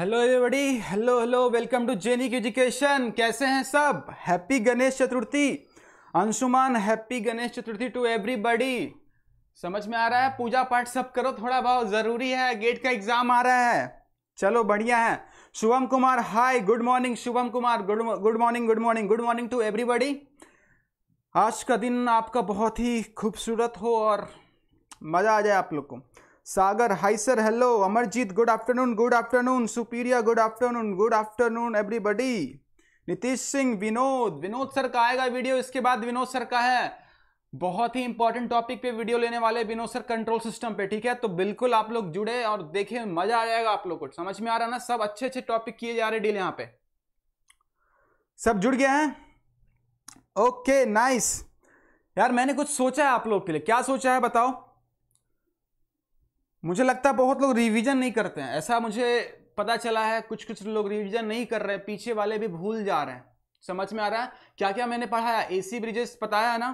hello everybody hello hello welcome to Genic education कैसे हैं सब happy Ganesh Chaturthi Anshuman happy Ganesh Chaturthi to everybody समझ में आ रहा है पूजा पाठ सब करो थोड़ा बहुत ज़रूरी है गेट का एग्ज़ाम आ रहा है चलो बढ़िया है Shubham Kumar hi good morning Shubham Kumar good good morning good morning good morning to everybody आज का दिन आपका बहुत ही खूबसूरत हो और मज़ा आ जाए आप लोग को Sagar hi sir hello Amarjeet good afternoon good afternoon Supriya good afternoon good afternoon everybody Nitish Singh Vinod Vinod sir का आएगा वीडियो इसके बाद विनोद सर का है बहुत ही इंपॉर्टेंट टॉपिक पे वीडियो लेने वाले विनोद सर कंट्रोल सिस्टम पे ठीक है तो बिल्कुल आप लोग जुड़े और देखें मजा आ जाएगा आप लोग को समझ में आ रहा ना सब अच्छे अच्छे टॉपिक किए जा रहे डील यहाँ पे सब जुड़ गया है ओके नाइस यार मैंने कुछ सोचा है आप लोग के लिए क्या सोचा है बताओ मुझे लगता है बहुत लोग रिवीजन नहीं करते हैं ऐसा मुझे पता चला है कुछ कुछ लोग रिवीजन नहीं कर रहे पीछे वाले भी भूल जा रहे हैं समझ में आ रहा है क्या क्या मैंने पढ़ाया ए सी ब्रिजेस बताया ना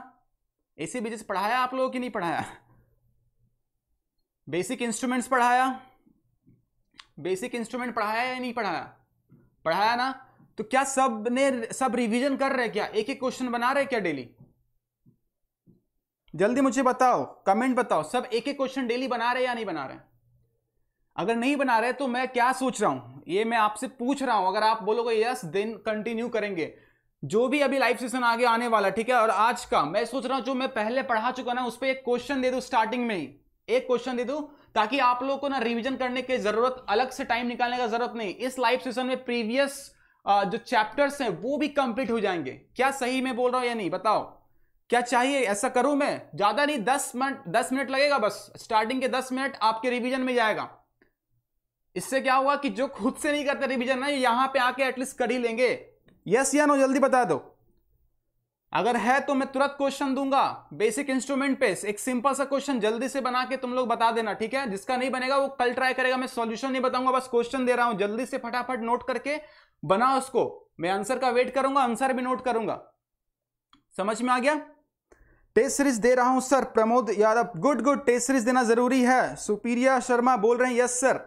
ए सी ब्रिजेस पढ़ाया आप लोगों की नहीं पढ़ाया बेसिक इंस्ट्रूमेंट्स पढ़ाया बेसिक इंस्ट्रूमेंट पढ़ाया या नहीं पढ़ाया पढ़ाया ना तो क्या सब ने सब रिवीजन कर रहे क्या एक एक क्वेश्चन बना रहे क्या डेली जल्दी मुझे बताओ कमेंट बताओ सब एक एक क्वेश्चन डेली बना रहे या नहीं बना रहे अगर नहीं बना रहे तो मैं क्या सोच रहा हूं ये मैं आपसे पूछ रहा हूं अगर आप बोलोगे यस देन कंटिन्यू करेंगे जो भी अभी लाइव सेशन आगे आने वाला ठीक है और आज का मैं सोच रहा हूं जो मैं पहले पढ़ा चुका ना उस पर एक क्वेश्चन दे दू स्टार्टिंग में ही एक क्वेश्चन दे दू ताकि आप लोगों को ना रिवीजन करने की जरूरत अलग से टाइम निकालने का जरूरत नहीं इस लाइव सेशन में प्रीवियस जो चैप्टर्स हैं वो भी कंप्लीट हो जाएंगे क्या सही में बोल रहा हूं या नहीं बताओ क्या चाहिए ऐसा करूं मैं ज्यादा नहीं दस मिनट दस मिनट लगेगा बस स्टार्टिंग के दस मिनट आपके रिवीजन में जाएगा इससे क्या हुआ कि जो खुद से नहीं करते रिवीजन ना यहां पे आके एटलीस्ट कर ही लेंगे यस या नो जल्दी बता दो अगर है तो मैं तुरंत क्वेश्चन दूंगा बेसिक इंस्ट्रूमेंट पे एक सिंपल सा क्वेश्चन जल्दी से बना के तुम लोग बता देना ठीक है जिसका नहीं बनेगा वो कल ट्राई करेगा मैं सॉल्यूशन नहीं बताऊंगा बस क्वेश्चन दे रहा हूं जल्दी से फटाफट नोट करके बनाओ उसको मैं आंसर का वेट करूंगा आंसर भी नोट करूंगा समझ में आ गया टेस्ट सीरीज दे रहा हूं sir Pramod Yadav good good test series देना जरूरी है सुपीरिया शर्मा बोल रहे हैं यस सर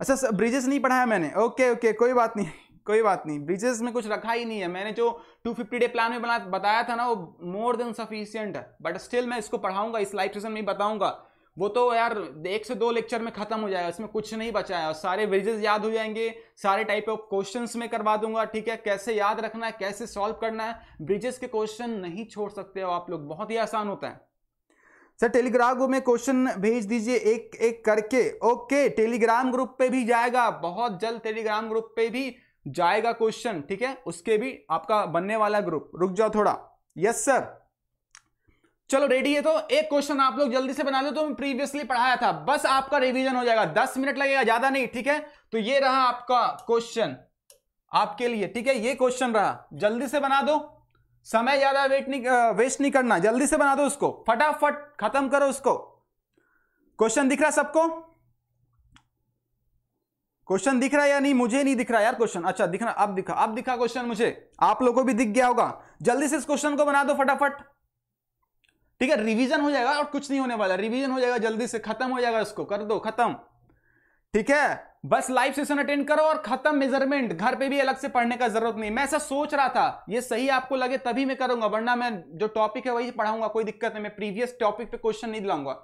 अच्छा सर ब्रिजेस नहीं पढ़ाया मैंने ओके ओके कोई बात नहीं कोई बात नहीं ब्रिजेस में कुछ रखा ही नहीं है मैंने जो 250 डे प्लान में बना बताया था ना वो मोर देन सफिशियंट है बट स्टिल मैं इसको पढ़ाऊंगा इस लाइव सेशन में बताऊंगा वो तो यार एक से दो लेक्चर में खत्म हो जाएगा इसमें कुछ नहीं बचा है सारे वेजेस याद हो जाएंगे सारे टाइप ऑफ क्वेश्चंस में करवा दूंगा ठीक है कैसे याद रखना है कैसे सॉल्व करना है ब्रिजेस के क्वेश्चन नहीं छोड़ सकते हो आप लोग बहुत ही आसान होता है सर टेलीग्राम में क्वेश्चन भेज दीजिए एक एक करके ओके टेलीग्राम ग्रुप पे भी जाएगा बहुत जल्द टेलीग्राम ग्रुप पे भी जाएगा क्वेश्चन ठीक है उसके भी आपका बनने वाला ग्रुप रुक जाओ थोड़ा यस सर चलो रेडी है तो एक क्वेश्चन आप लोग जल्दी से बना लो तो मैं प्रीवियसली पढ़ाया था बस आपका रिवीजन हो जाएगा दस मिनट लगेगा ज्यादा नहीं ठीक है तो ये रहा आपका क्वेश्चन आपके लिए ठीक है ये क्वेश्चन रहा जल्दी से बना दो समय ज्यादा वेट नहीं वेस्ट नहीं करना जल्दी से बना दो उसको फटाफट खत्म करो उसको क्वेश्चन दिख रहा सबको क्वेश्चन दिख रहा है या नहीं मुझे नहीं दिख रहा यार क्वेश्चन अच्छा दिख रहा अब दिखा अब दिखा क्वेश्चन मुझे आप लोगों को भी दिख गया होगा जल्दी से इस क्वेश्चन को बना दो फटाफट ठीक है रिवीजन हो जाएगा और कुछ नहीं होने वाला रिवीजन हो जाएगा जल्दी से खत्म हो जाएगा इसको कर दो खत्म ठीक है बस लाइव सेशन अटेंड करो और खत्म मेजरमेंट घर पे भी अलग से पढ़ने का जरूरत नहीं मैं ऐसा सोच रहा था ये सही आपको लगे तभी मैं करूंगा वरना मैं जो टॉपिक है वही पढ़ाऊंगा कोई दिक्कत नहीं मैं प्रीवियस टॉपिक पे क्वेश्चन नहीं दिलाऊंगा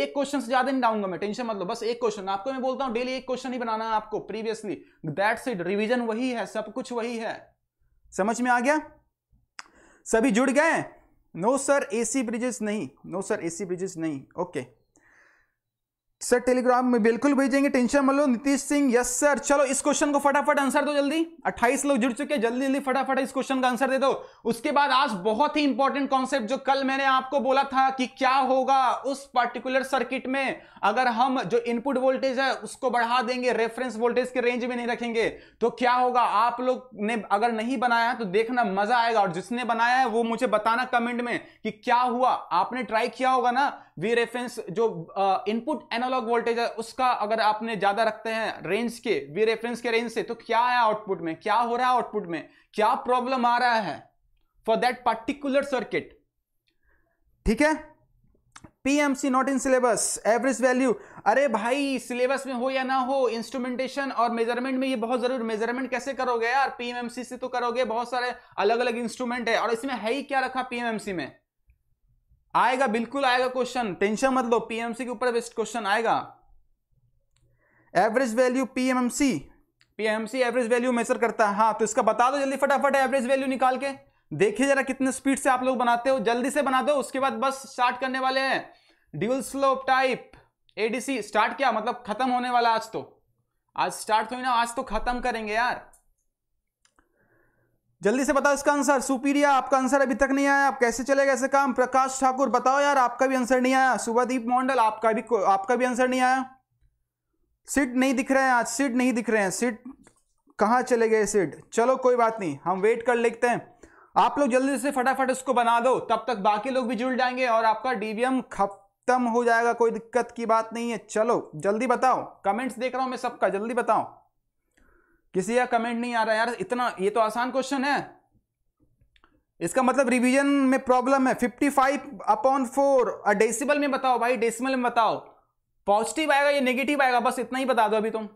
एक क्वेश्चन से ज्यादा नहीं डाऊंगा मैं टेंशन मतलब बस एक क्वेश्चन आपको मैं बोलता हूँ डेली एक क्वेश्चन ही बनाना है आपको प्रीवियसली दैट्स इट रिविजन वही है सब कुछ वही है समझ में आ गया सभी जुड़ गए नो सर एसी ब्रिजेस नहीं नो सर एसी ब्रिजेस नहीं ओके सर टेलीग्राम में बिल्कुल भेजेंगे टेंशन मत लो नीतीश सिंह यस सर चलो इस क्वेश्चन को फटाफट आंसर दो जल्दी 28 लोग जुड़ चुके हैं जल्दी जल्दी फटाफट इस क्वेश्चन का आंसर दे दो उसके बाद आज बहुत ही इंपॉर्टेंट कॉन्सेप्ट जो कल मैंने आपको बोला था कि क्या होगा उस पर्टिकुलर सर्किट में अगर हम जो इनपुट वोल्टेज है उसको बढ़ा देंगे रेफरेंस वोल्टेज के रेंज में नहीं रखेंगे तो क्या होगा आप लोग ने अगर नहीं बनाया तो देखना मजा आएगा और जिसने बनाया है वो मुझे बताना कमेंट में कि क्या हुआ आपने ट्राई किया होगा ना वी रेफरेंस जो इनपुट एनालॉग वोल्टेज है उसका अगर आपने ज्यादा रखते हैं रेंज के वी रेफरेंस के रेंज से तो क्या है आउटपुट में क्या हो रहा है आउटपुट में क्या प्रॉब्लम आ रहा है फॉर दैट पर्टिकुलर सर्किट ठीक है PMC not in syllabus average value अरे भाई सिलेबस में हो या ना हो इंस्ट्रूमेंटेशन और मेजरमेंट में ये बहुत जरूर मेजरमेंट कैसे करोगे यार पीएमएमसी से तो करोगे बहुत सारे अलग अलग इंस्ट्रूमेंट है और इसमें है ही क्या रखा पीएमएमसी में आएगा बिल्कुल आएगा क्वेश्चन टेंशन मत लो पीएमसी के ऊपर बेस्ट क्वेश्चन आएगा average value PMMC PMC average value measure करता है हाँ तो इसका बता दो जल्दी फटाफट एवरेज वैल्यू निकाल के देखिए जरा कितने स्पीड से आप लोग बनाते हो जल्दी से बना दो उसके बाद बस स्टार्ट करने वाले हैं dual slope type ADC start क्या मतलब खत्म होने वाला आज तो आज स्टार्ट तो हो ना आज तो खत्म करेंगे यार जल्दी से बताओ इसका आंसर सुपीरिया आपका आंसर अभी तक नहीं आया आप कैसे चलेगा ऐसे काम प्रकाश ठाकुर बताओ यार आपका भी आंसर नहीं आया सुभादीप मॉन्डल आपका भी आपका भी आंसर नहीं आया सिट नहीं दिख रहे हैं आज सिट नहीं दिख रहे हैं सिट कहाँ चले गए सिट चलो कोई बात नहीं हम वेट कर लेते हैं आप लोग जल्दी से फटाफट उसको बना दो तब तक बाकी लोग भी जुड़ जाएंगे और आपका डीवीएम खत्म हो जाएगा कोई दिक्कत की बात नहीं है चलो जल्दी बताओ कमेंट्स देख रहा हूं मैं सबका जल्दी बताओ किसी का कमेंट नहीं आ रहा यार इतना ये तो आसान क्वेश्चन है इसका मतलब रिवीजन में प्रॉब्लम है 55 फाइव अपॉन फोर डेसिबल में बताओ भाई डेसिमल में बताओ पॉजिटिव आएगा या नेगेटिव आएगा बस इतना ही बता दो अभी तुम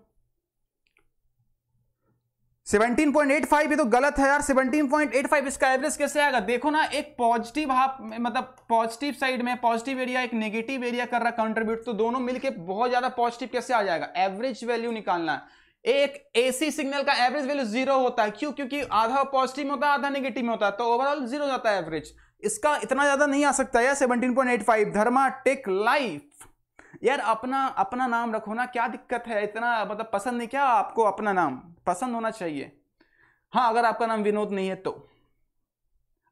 17.85 ये तो गलत है यार 17.85 इसका एवरेज कैसे आएगा देखो ना एक पॉजिटिव हाफ मतलब पॉजिटिव साइड में पॉजिटिव एरिया एक नेगेटिव एरिया कर रहा कंट्रीब्यूट तो दोनों मिलके बहुत ज्यादा पॉजिटिव कैसे आ जाएगा एवरेज वैल्यू निकालना है एक एसी सिग्नल का एवरेज वैल्यू जीरो होता है क्यों क्योंकि आधा पॉजिटिव होता है आधा नेगेटिव होता है तो ओवरऑल जीरो जाता है एवरेज इसका इतना ज्यादा नहीं आ सकता यार seventeen point eight five Dharma tech life यार अपना अपना नाम रखो ना क्या दिक्कत है इतना मतलब पसंद नहीं क्या आपको अपना नाम पसंद होना चाहिए हाँ अगर आपका नाम विनोद नहीं है तो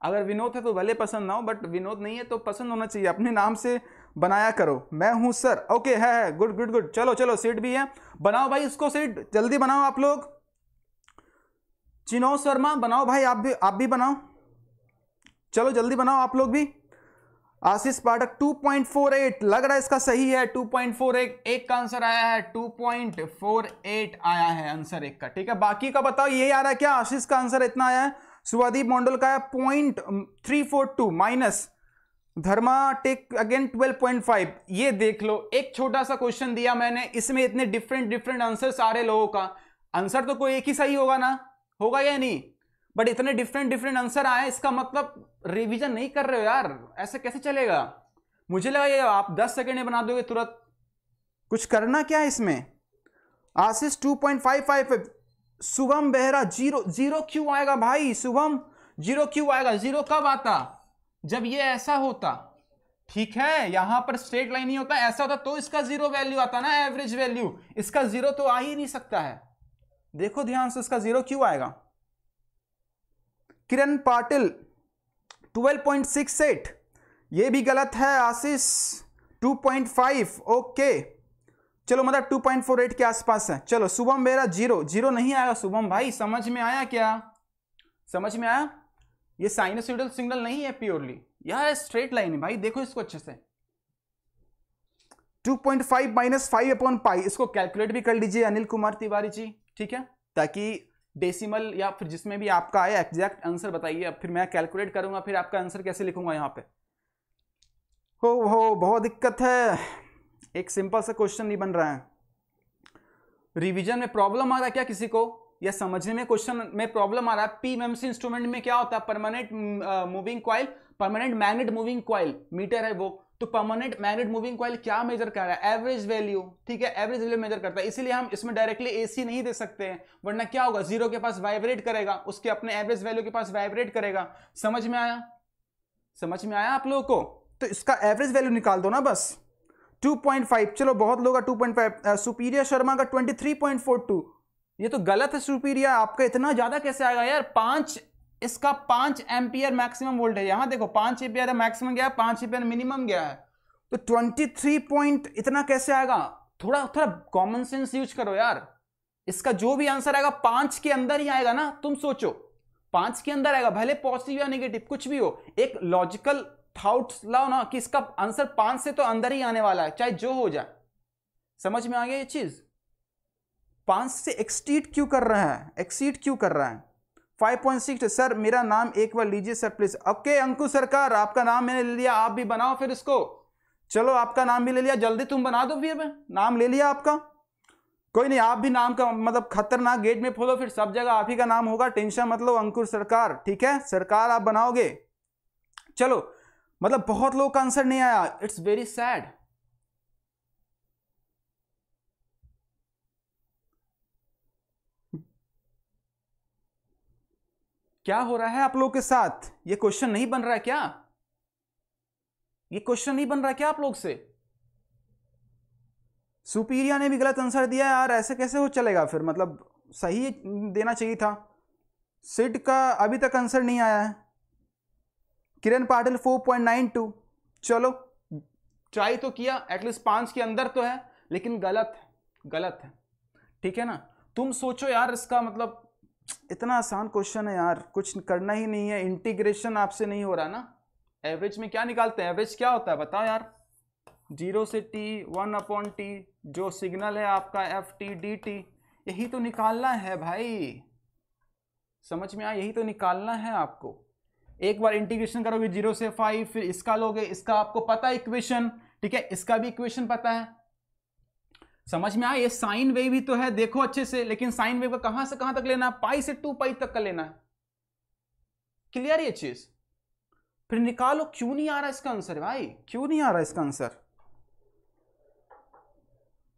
अगर विनोद है तो भले पसंद ना हो बट विनोद नहीं है तो पसंद होना चाहिए अपने नाम से बनाया करो मैं हूँ सर ओके है है गुड गुड गुड चलो चलो सीट भी है बनाओ भाई इसको सीट जल्दी बनाओ आप लोग चिनो शर्मा बनाओ भाई आप भी आप भी बनाओ चलो जल्दी बनाओ आप लोग भी आशीष पाठक 2.48 लग रहा है इसका सही है 2.48 एक का आंसर आया है 2.48 आया है आंसर एक का ठीक है बाकी का बताओ ये आ रहा है क्या आशीष का आंसर इतना आया है सुवादीप मंडल का है point three four two minus Dharma tech again 12.5 ये देख लो एक छोटा सा क्वेश्चन दिया मैंने इसमें इतने डिफरेंट डिफरेंट आंसर आ रहे लोगों का आंसर तो कोई एक ही सही होगा ना होगा या नहीं बट इतने डिफरेंट डिफरेंट आंसर आए इसका मतलब रिवीजन नहीं कर रहे हो यार ऐसे कैसे चलेगा मुझे लगा ये आप 10 सेकेंड में बना दोगे तुरंत कुछ करना क्या है इसमें Ashish five Shubham Behera zero zero क्यों आएगा भाई शुभम जीरो क्यों आएगा जीरो कब आता जब ये ऐसा होता ठीक है यहां पर स्ट्रेट लाइन ही होता ऐसा होता तो इसका जीरो वैल्यू आता ना एवरेज वैल्यू इसका जीरो तो आ ही नहीं सकता है देखो ध्यान से इसका जीरो क्यों आएगा किरण पाटिल 12.68 ये भी गलत है आशीष 2.5 ओके चलो मतलब 2.48 के आसपास है चलो शुभम मेरा जीरो जीरो नहीं आएगा शुभम भाई समझ में आया क्या समझ में आया ये साइनोसिडल सिग्नल नहीं है प्योरली यह स्ट्रेट लाइन है भाई देखो इसको अच्छे से 2.5 point five minus five upon pi इसको कैलकुलेट भी कर लीजिए अनिल कुमार तिवारी जी ठीक है ताकि डेसिमल या फिर जिसमें भी आपका आया एग्जैक्ट आंसर बताइए अब फिर मैं कैलकुलेट करूंगा फिर आपका आंसर कैसे लिखूंगा यहाँ पे हो हो बहुत दिक्कत है एक सिंपल सा क्वेश्चन नहीं बन रहा है रिवीजन में प्रॉब्लम आ रहा है क्या किसी को या समझने में क्वेश्चन में प्रॉब्लम आ रहा है पीएमसी इंस्ट्रूमेंट में क्या होता है permanent moving coil permanent magnet moving coil meter है वो तो परमानेंट मैग्नेट मूविंग कॉइल क्या मेजर कर रहा है एवरेज वैल्यू ठीक है एवरेज वैल्यू मेजर करता है इसलिए हम इसमें डायरेक्टली एसी नहीं दे सकते हैं वरना क्या होगा जीरो के पास वाइब्रेट करेगा उसके अपने एवरेज वैल्यू के पास वाइब्रेट करेगा समझ में आया समझ में आया आप लोगों को तो इसका एवरेज वैल्यू निकाल दो ना बस 2.5 चलो बहुत लोग पॉइंट 2.5 सुपीरियर शर्मा का 23.42 ये तो गलत है सुपीरियर आपका इतना ज्यादा कैसे आएगा यार पांच इसका पांच एम्पियर मैक्सिमम वोल्टेज यहां देखो पांच एम्पियर मैक्सिमम गया है पांच एम्पियर मिनिमम गया है तो ट्वेंटी थ्री पॉइंट इतना कैसे आएगा थोड़ा थोड़ा कॉमन सेंस यूज करो यार इसका जो भी आंसर आएगा पांच के अंदर ही आएगा ना तुम सोचो पांच के अंदर आएगा भले पॉजिटिव या नेगेटिव कुछ भी हो एक लॉजिकल थाउट लाओ ना कि इसका आंसर पांच से तो अंदर ही आने वाला है चाहे जो हो जाए समझ में आ गया ये चीज़ पाँच से एक्सटीट क्यों कर रहे हैं एक्सीड क्यों कर रहा है फाइव पॉइंट सिक्स सर मेरा नाम एक बार लीजिए सर प्लीज ओके अंकुश सरकार आपका नाम मैंने ले लिया आप भी बनाओ फिर इसको चलो आपका नाम भी ले लिया जल्दी तुम बना दो फिर नाम ले लिया आपका कोई नहीं आप भी नाम का मतलब खतरनाक गेट में फोलो फिर सब जगह आप ही का नाम होगा टेंशन मतलब अंकुर सरकार ठीक है सरकार आप बनाओगे चलो मतलब बहुत लोग का आंसर नहीं आया इट्स वेरी सैड क्या हो रहा है आप लोगों के साथ ये क्वेश्चन नहीं बन रहा है क्या ये क्वेश्चन नहीं बन रहा क्या आप लोग से सुपीरिया ने भी गलत आंसर दिया यार ऐसे कैसे हो चलेगा फिर मतलब सही देना चाहिए था सिट का अभी तक आंसर नहीं आया है किरण पाटिल 4.92 चलो ट्राई तो किया एटलीस्ट पांच के अंदर तो है लेकिन गलत है गलत है ठीक है ना तुम सोचो यार इसका मतलब इतना आसान क्वेश्चन है यार कुछ करना ही नहीं है इंटीग्रेशन आपसे नहीं हो रहा ना एवरेज में क्या निकालते हैं एवरेज क्या होता है बताओ यार जीरो से टी वन अपॉन टी जो सिग्नल है आपका एफ टी डी टी यही तो निकालना है भाई समझ में आया यही तो निकालना है आपको एक बार इंटीग्रेशन करोगे जीरो से फाइव फिर इसका लोगे इसका आपको पता है इक्वेशन ठीक है इसका भी इक्वेशन पता है समझ में आया ये साइन वेव भी तो है देखो अच्छे से लेकिन साइन वेव का कहां से कहां तक लेना है पाई से टू पाई तक का लेना है क्लियर ये चीज फिर निकालो क्यों नहीं आ रहा इसका आंसर भाई क्यों नहीं आ रहा इसका आंसर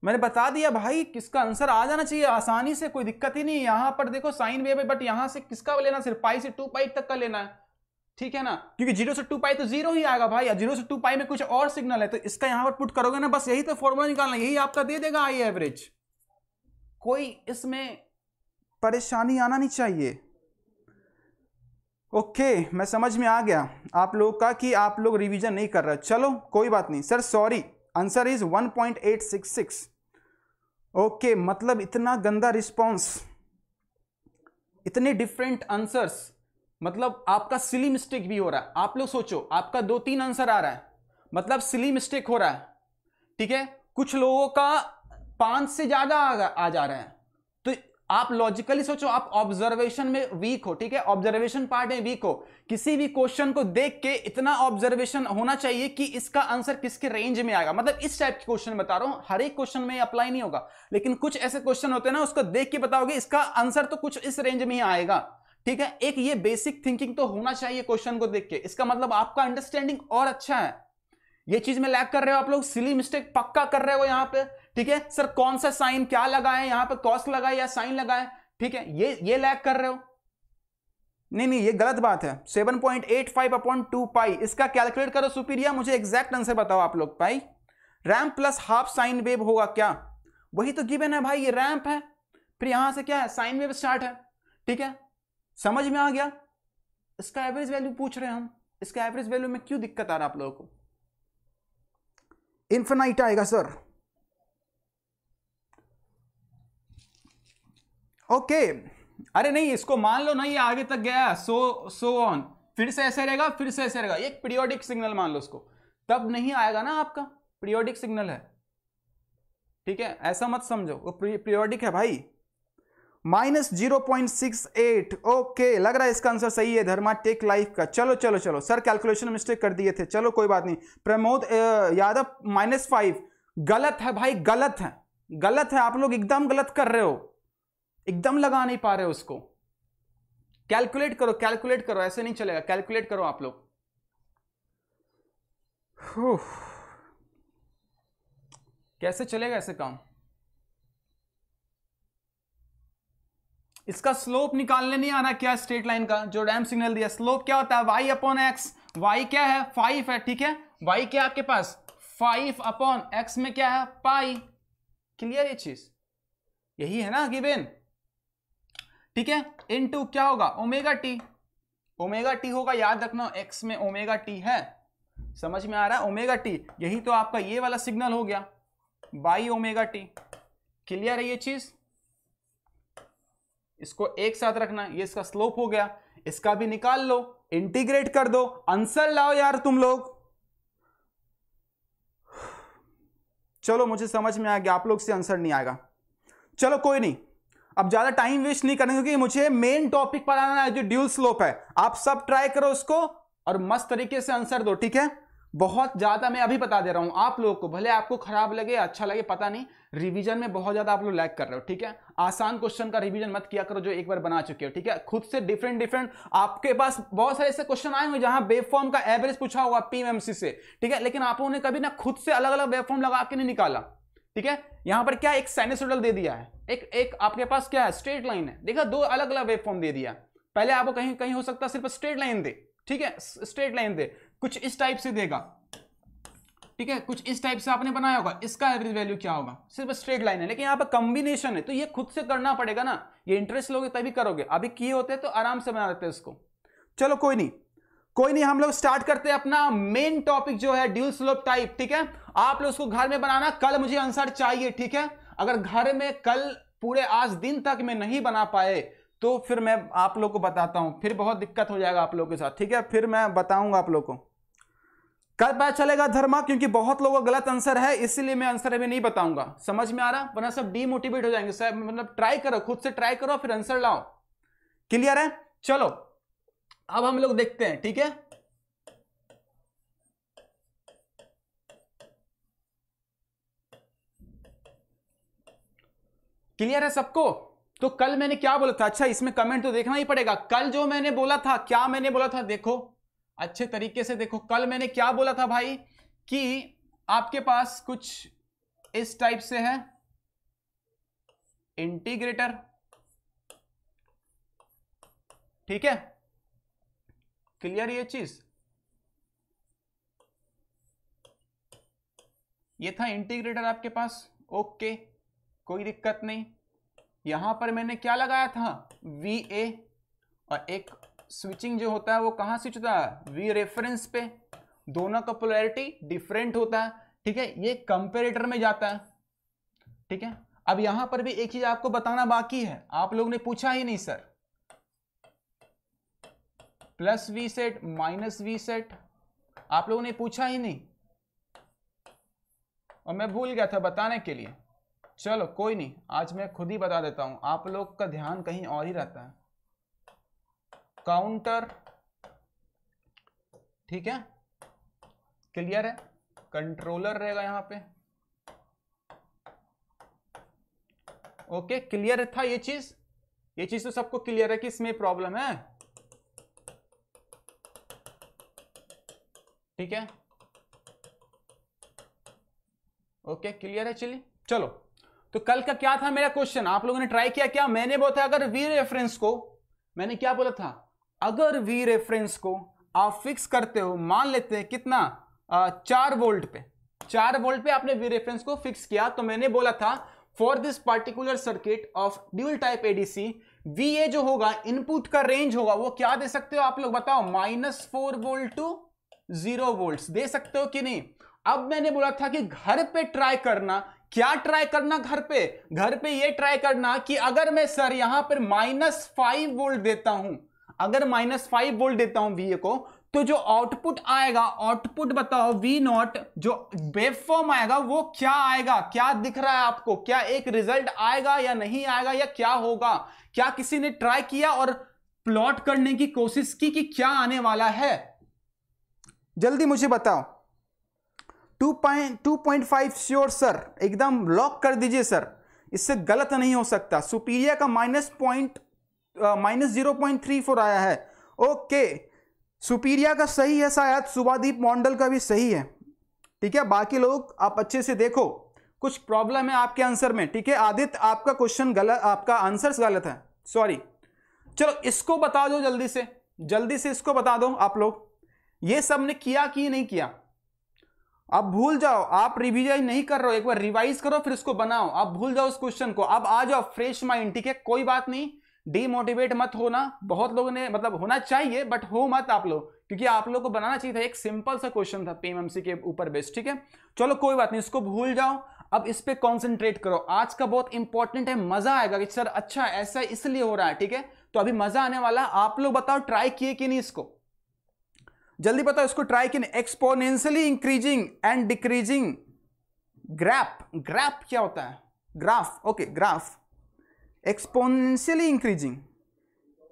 मैंने बता दिया भाई किसका आंसर आ जाना चाहिए आसानी से कोई दिक्कत ही नहीं यहां पर देखो साइन वेव है बट यहां से किसका लेना सिर्फ पाई से टू पाई तक का लेना है ठीक है ना क्योंकि जीरो से टू पाई तो जीरो ही आएगा भाई जीरो से टू पाई में कुछ और सिग्नल है तो इसका यहां पर पुट करोगे ना बस यही तो फॉर्मूला निकालना यही आपका दे देगा आई एवरेज कोई इसमें परेशानी आना नहीं चाहिए ओके मैं समझ में आ गया आप लोग का कि आप लोग रिवीजन नहीं कर रहे चलो कोई बात नहीं sir sorry answer is 1.866 okay मतलब इतना गंदा रिस्पॉन्स इतने डिफरेंट आंसर्स मतलब आपका सिली मिस्टेक भी हो रहा है आप लोग सोचो आपका दो तीन आंसर आ रहा है मतलब सिली मिस्टेक हो रहा है ठीक है कुछ लोगों का पांच से ज्यादा आ जा रहा है तो आप लॉजिकली सोचो आप ऑब्जर्वेशन में वीक हो ठीक है ऑब्जर्वेशन पार्ट में वीक हो किसी भी क्वेश्चन को देख के इतना ऑब्जर्वेशन होना चाहिए कि इसका आंसर किसके रेंज में आएगा मतलब इस टाइप के क्वेश्चन बता रहा हूं हर एक क्वेश्चन में अप्लाई नहीं होगा लेकिन कुछ ऐसे क्वेश्चन होते हैं ना उसको देख के बताओगे इसका आंसर तो कुछ इस रेंज में ही आएगा ठीक है एक ये बेसिक थिंकिंग तो होना चाहिए क्वेश्चन को देख के इसका मतलब आपका अंडरस्टैंडिंग और अच्छा है ये चीज में लैक कर रहे हो आप लोग सिली मिस्टेक पक्का कर रहे हो यहां पे ठीक है सर कौन सा साइन क्या लगाए यहां पे कॉस्ट लगाए या साइन लगाए ठीक है ये ये लैक कर रहे हो नहीं नहीं ये गलत बात है seven point eight five upon two pi इसका कैलकुलेट करो सुपीरिया मुझे एग्जैक्ट आंसर बताओ आप लोग pi ramp plus half sine wave होगा क्या वही तो गिवन है भाई ये रैम्प है फिर यहां से क्या है साइन वेब स्टार्ट है ठीक है समझ में आ गया इसका एवरेज वैल्यू पूछ रहे हैं हम इसका एवरेज वैल्यू में क्यों दिक्कत आ रहा है आप लोगों को इन्फिनाइट आएगा सर ओके अरे नहीं इसको मान लो ना ये आगे तक गया सो सो ऑन फिर से ऐसे रहेगा फिर से ऐसे रहेगा एक पीरियोडिक सिग्नल मान लो उसको तब नहीं आएगा ना आपका पीरियोडिक सिग्नल है ठीक है ऐसा मत समझो वो पीरियोडिक है भाई minus zero point six eight okay लग रहा है इसका आंसर सही है धर्मा टेक लाइफ का चलो चलो चलो सर कैलकुलेशन मिस्टेक कर दिए थे चलो कोई बात नहीं प्रमोद यादव माइनस फाइव गलत है भाई गलत है गलत है आप लोग एकदम गलत कर रहे हो एकदम लगा नहीं पा रहे हो उसको कैलकुलेट करो कैलकुलेट करो ऐसे नहीं चलेगा कैलकुलेट करो आप लोग कैसे चलेगा ऐसे काम इसका स्लोप निकालने नहीं आ रहा क्या स्ट्रेट लाइन का जो डैम सिग्नल दिया स्लोप क्या होता है वाई अपॉन एक्स वाई क्या है फाइव है ठीक है वाई क्या आपके पास फाइव अपॉन एक्स में क्या है पाई क्लियर ये चीज यही है ना गिवेन ठीक है इन टू क्या होगा ओमेगा टी ओमेगा टी होगा याद रखना एक्स में ओमेगा टी है समझ में आ रहा है ओमेगा टी यही तो आपका ये वाला सिग्नल हो गया बाई ओमेगा टी क्लियर है ये चीज़ इसको एक साथ रखना ये इसका स्लोप हो गया इसका भी निकाल लो इंटीग्रेट कर दो आंसर लाओ यार तुम लोग चलो मुझे समझ में आ गया आप लोग से आंसर नहीं आएगा चलो कोई नहीं अब ज्यादा टाइम वेस्ट नहीं करेंगे क्योंकि मुझे मेन टॉपिक पर आना है जो ड्यूल स्लोप है आप सब ट्राई करो उसको और मस्त तरीके से आंसर दो ठीक है बहुत ज़्यादा मैं अभी बता दे रहा हूँ आप लोगों को भले आपको खराब लगे अच्छा लगे पता नहीं रिवीजन में बहुत ज़्यादा आप लोग लैक कर रहे हो ठीक है आसान क्वेश्चन का रिवीजन मत किया करो जो एक बार बना चुके हो ठीक है खुद से डिफरेंट डिफरेंट आपके पास बहुत सारे ऐसे क्वेश्चन आए हुए जहां वेबफॉर्म का एवरेज पूछा हुआ पीएमएमसी से ठीक है लेकिन आप लोगों ने कभी ना खुद से अलग अलग वेबफॉर्म लगा के नहीं निकाला ठीक है यहां पर क्या एक साइनसोडल दे दिया है एक एक आपके पास क्या है स्ट्रेट लाइन है देखा दो अलग अलग वेबफॉर्म दे दिया पहले आपको कहीं कहीं हो सकता है सिर्फ स्ट्रेट लाइन दे ठीक है स्ट्रेट लाइन दे कुछ इस टाइप से देगा ठीक है कुछ इस टाइप से आपने बनाया होगा इसका एवरेज वैल्यू क्या होगा सिर्फ स्ट्रेट लाइन है लेकिन यहाँ पर कॉम्बिनेशन है तो ये खुद से करना पड़ेगा ना ये इंटरेस्ट लोगे तभी करोगे अभी किए होते तो आराम से बना देते इसको चलो कोई नहीं कोई नहीं हम लोग स्टार्ट करते हैं अपना मेन टॉपिक जो है ड्यूल स्लोप टाइप ठीक है आप लोग उसको घर में बनाना कल मुझे आंसर चाहिए ठीक है अगर घर में कल पूरे आज दिन तक में नहीं बना पाए तो फिर मैं आप लोग को बताता हूं फिर बहुत दिक्कत हो जाएगा आप लोग के साथ ठीक है फिर मैं बताऊंगा आप लोग को कल पता चलेगा धर्मा क्योंकि बहुत लोगों का गलत आंसर है इसीलिए मैं आंसर अभी नहीं बताऊंगा समझ में आ रहा वरना सब डीमोटिवेट हो जाएंगे सर मतलब ट्राई करो खुद से ट्राई करो फिर आंसर लाओ क्लियर है चलो अब हम लोग देखते हैं ठीक है क्लियर है सबको तो कल मैंने क्या बोला था अच्छा इसमें कमेंट तो देखना ही पड़ेगा कल जो मैंने बोला था क्या मैंने बोला था देखो अच्छे तरीके से देखो कल मैंने क्या बोला था भाई कि आपके पास कुछ इस टाइप से है इंटीग्रेटर ठीक है क्लियर ये चीज ये था इंटीग्रेटर आपके पास ओके कोई दिक्कत नहीं यहां पर मैंने क्या लगाया था वी ए और एक स्विचिंग जो होता है वो कहां स्विच होता है वी रेफरेंस पे दोनों का पोलैरिटी डिफरेंट होता है ठीक है ये कंपेरेटर में जाता है ठीक है अब यहां पर भी एक चीज आपको बताना बाकी है आप लोग ने पूछा ही नहीं sir plus V sat minus V sat आप लोगों ने पूछा ही नहीं और मैं भूल गया था बताने के लिए चलो कोई नहीं आज मैं खुद ही बता देता हूं आप लोग का ध्यान कहीं और ही रहता है काउंटर ठीक है क्लियर है कंट्रोलर रहेगा यहां पे ओके क्लियर था ये चीज ये चीज तो सबको क्लियर है कि इसमें प्रॉब्लम है ठीक है ओके क्लियर है चलिए चलो तो कल का क्या था मेरा क्वेश्चन आप लोगों ने ट्राई किया क्या मैंने बोला था अगर वी रेफरेंस को मैंने क्या बोला था अगर वी रेफरेंस को आप फिक्स करते हो मान लेते हैं कितना आ, चार वोल्ट पे चार वोल्ट पे आपने वी रेफरेंस को फिक्स किया तो मैंने बोला था for this particular circuit of dual type ADC V A जो होगा इनपुट का रेंज होगा वो क्या दे सकते हो आप लोग बताओ minus four volt to zero volt दे सकते हो कि नहीं अब मैंने बोला था कि घर पे ट्राई करना क्या ट्राई करना घर पे घर पे ये ट्राई करना कि अगर मैं सर यहां पर माइनस फाइव वोल्ट देता हूं अगर माइनस फाइव वोल्ट देता हूं वी को तो जो आउटपुट आएगा आउटपुट बताओ वी नॉट जो वेब फॉर्म आएगा वो क्या आएगा क्या दिख रहा है आपको क्या एक रिजल्ट आएगा या नहीं आएगा या क्या होगा क्या किसी ने ट्राई किया और प्लॉट करने की कोशिश की कि क्या आने वाला है जल्दी मुझे बताओ two point two point five sure sir एकदम लॉक कर दीजिए सर इससे गलत नहीं हो सकता सुपीरिया का minus point minus zero point three four आया है ओके सुपीरिया का सही है शायद सुभादीप मॉन्डल का भी सही है ठीक है बाकी लोग आप अच्छे से देखो कुछ प्रॉब्लम है आपके आंसर में ठीक है आदित्य आपका क्वेश्चन गलत आपका आंसर गलत है सॉरी चलो इसको बता दो जल्दी से जल्दी से इसको बता दो आप लोग ये सब ने किया कि नहीं किया आप भूल जाओ आप रिविजन नहीं कर रहे हो एक बार रिवाइज करो फिर इसको बनाओ आप भूल जाओ उस क्वेश्चन को अब आ जाओ फ्रेश माइंड ठीक है कोई बात नहीं डीमोटिवेट मत होना बहुत लोगों ने मतलब होना चाहिए बट हो मत आप लोग क्योंकि आप लोग को बनाना चाहिए था एक सिंपल सा क्वेश्चन था पीएमएमसी के ऊपर बेस्ट ठीक है चलो कोई बात नहीं इसको भूल जाओ अब इस पर कॉन्सेंट्रेट करो आज का बहुत इंपॉर्टेंट है मजा आएगा कि सर अच्छा ऐसा इसलिए हो रहा है ठीक है तो अभी मजा आने वाला आप लोग बताओ ट्राई किए कि नहीं इसको जल्दी बताओ इसको ट्राई किए exponentially increasing and decreasing graph graph क्या होता है graph okay graph exponentially increasing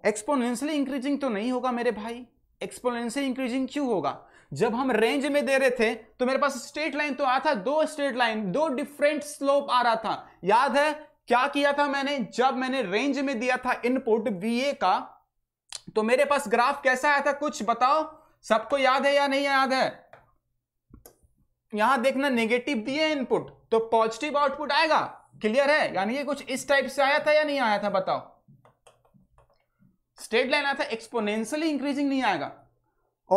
exponentially increasing तो नहीं होगा मेरे भाई एक्सपोनशियली इंक्रीजिंग क्यों होगा जब हम रेंज में दे रहे थे तो मेरे पास स्ट्रेट लाइन तो आया था दो स्ट्रेट लाइन दो डिफरेंट स्लोप आ रहा था याद है क्या किया था मैंने जब मैंने रेंज में दिया था इनपुट ए का तो मेरे पास ग्राफ कैसा आया था कुछ बताओ सबको याद है या नहीं याद है यहां देखना नेगेटिव दिए इनपुट तो पॉजिटिव आउटपुट आएगा क्लियर है यानी ये कुछ इस टाइप से आया था या नहीं आया था बताओ स्ट्रेट लाइन आया था एक्सपोनेंशियली इंक्रीजिंग नहीं आएगा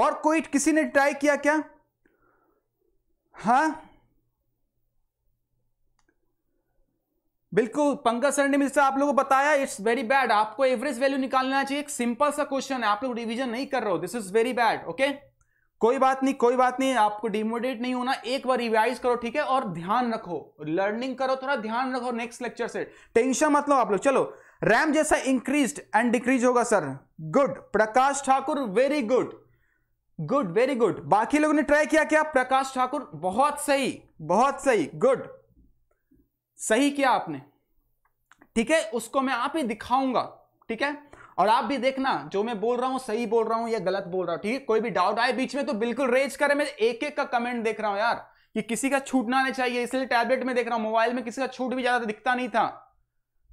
और कोई किसी ने ट्राई किया क्या हाँ बिल्कुल पंकज सर ने मिश्रा आप लोगों को बताया इट्स वेरी बैड आपको एवरेज वैल्यू निकालना चाहिए एक सिंपल सा क्वेश्चन है आप लोग रिवीजन नहीं कर रहे हो this is very bad okay कोई बात नहीं कोई बात नहीं आपको डिमोटिवेट नहीं होना एक बार रिवाइज करो ठीक है और ध्यान रखो लर्निंग करो थोड़ा ध्यान रखो नेक्स्ट लेक्चर से टेंशन मत लो आप लोग चलो रैम जैसा इंक्रीज एंड डिक्रीज होगा sir good Prakash Thakur very good good very good बाकी लोगों ने ट्राई किया क्या प्रकाश ठाकुर बहुत सही बहुत सही गुड सही किया आपने ठीक है उसको मैं आप ही दिखाऊंगा ठीक है और आप भी देखना जो मैं बोल रहा हूँ सही बोल रहा हूँ या गलत बोल रहा हूँ ठीक है कोई भी डाउट आए बीच में तो बिल्कुल रेज करे मैं एक एक का कमेंट देख रहा हूँ यार कि किसी का छूटना नहीं चाहिए इसलिए टैबलेट में देख रहा हूँ मोबाइल में किसी का छूट भी ज्यादा तो दिखता नहीं था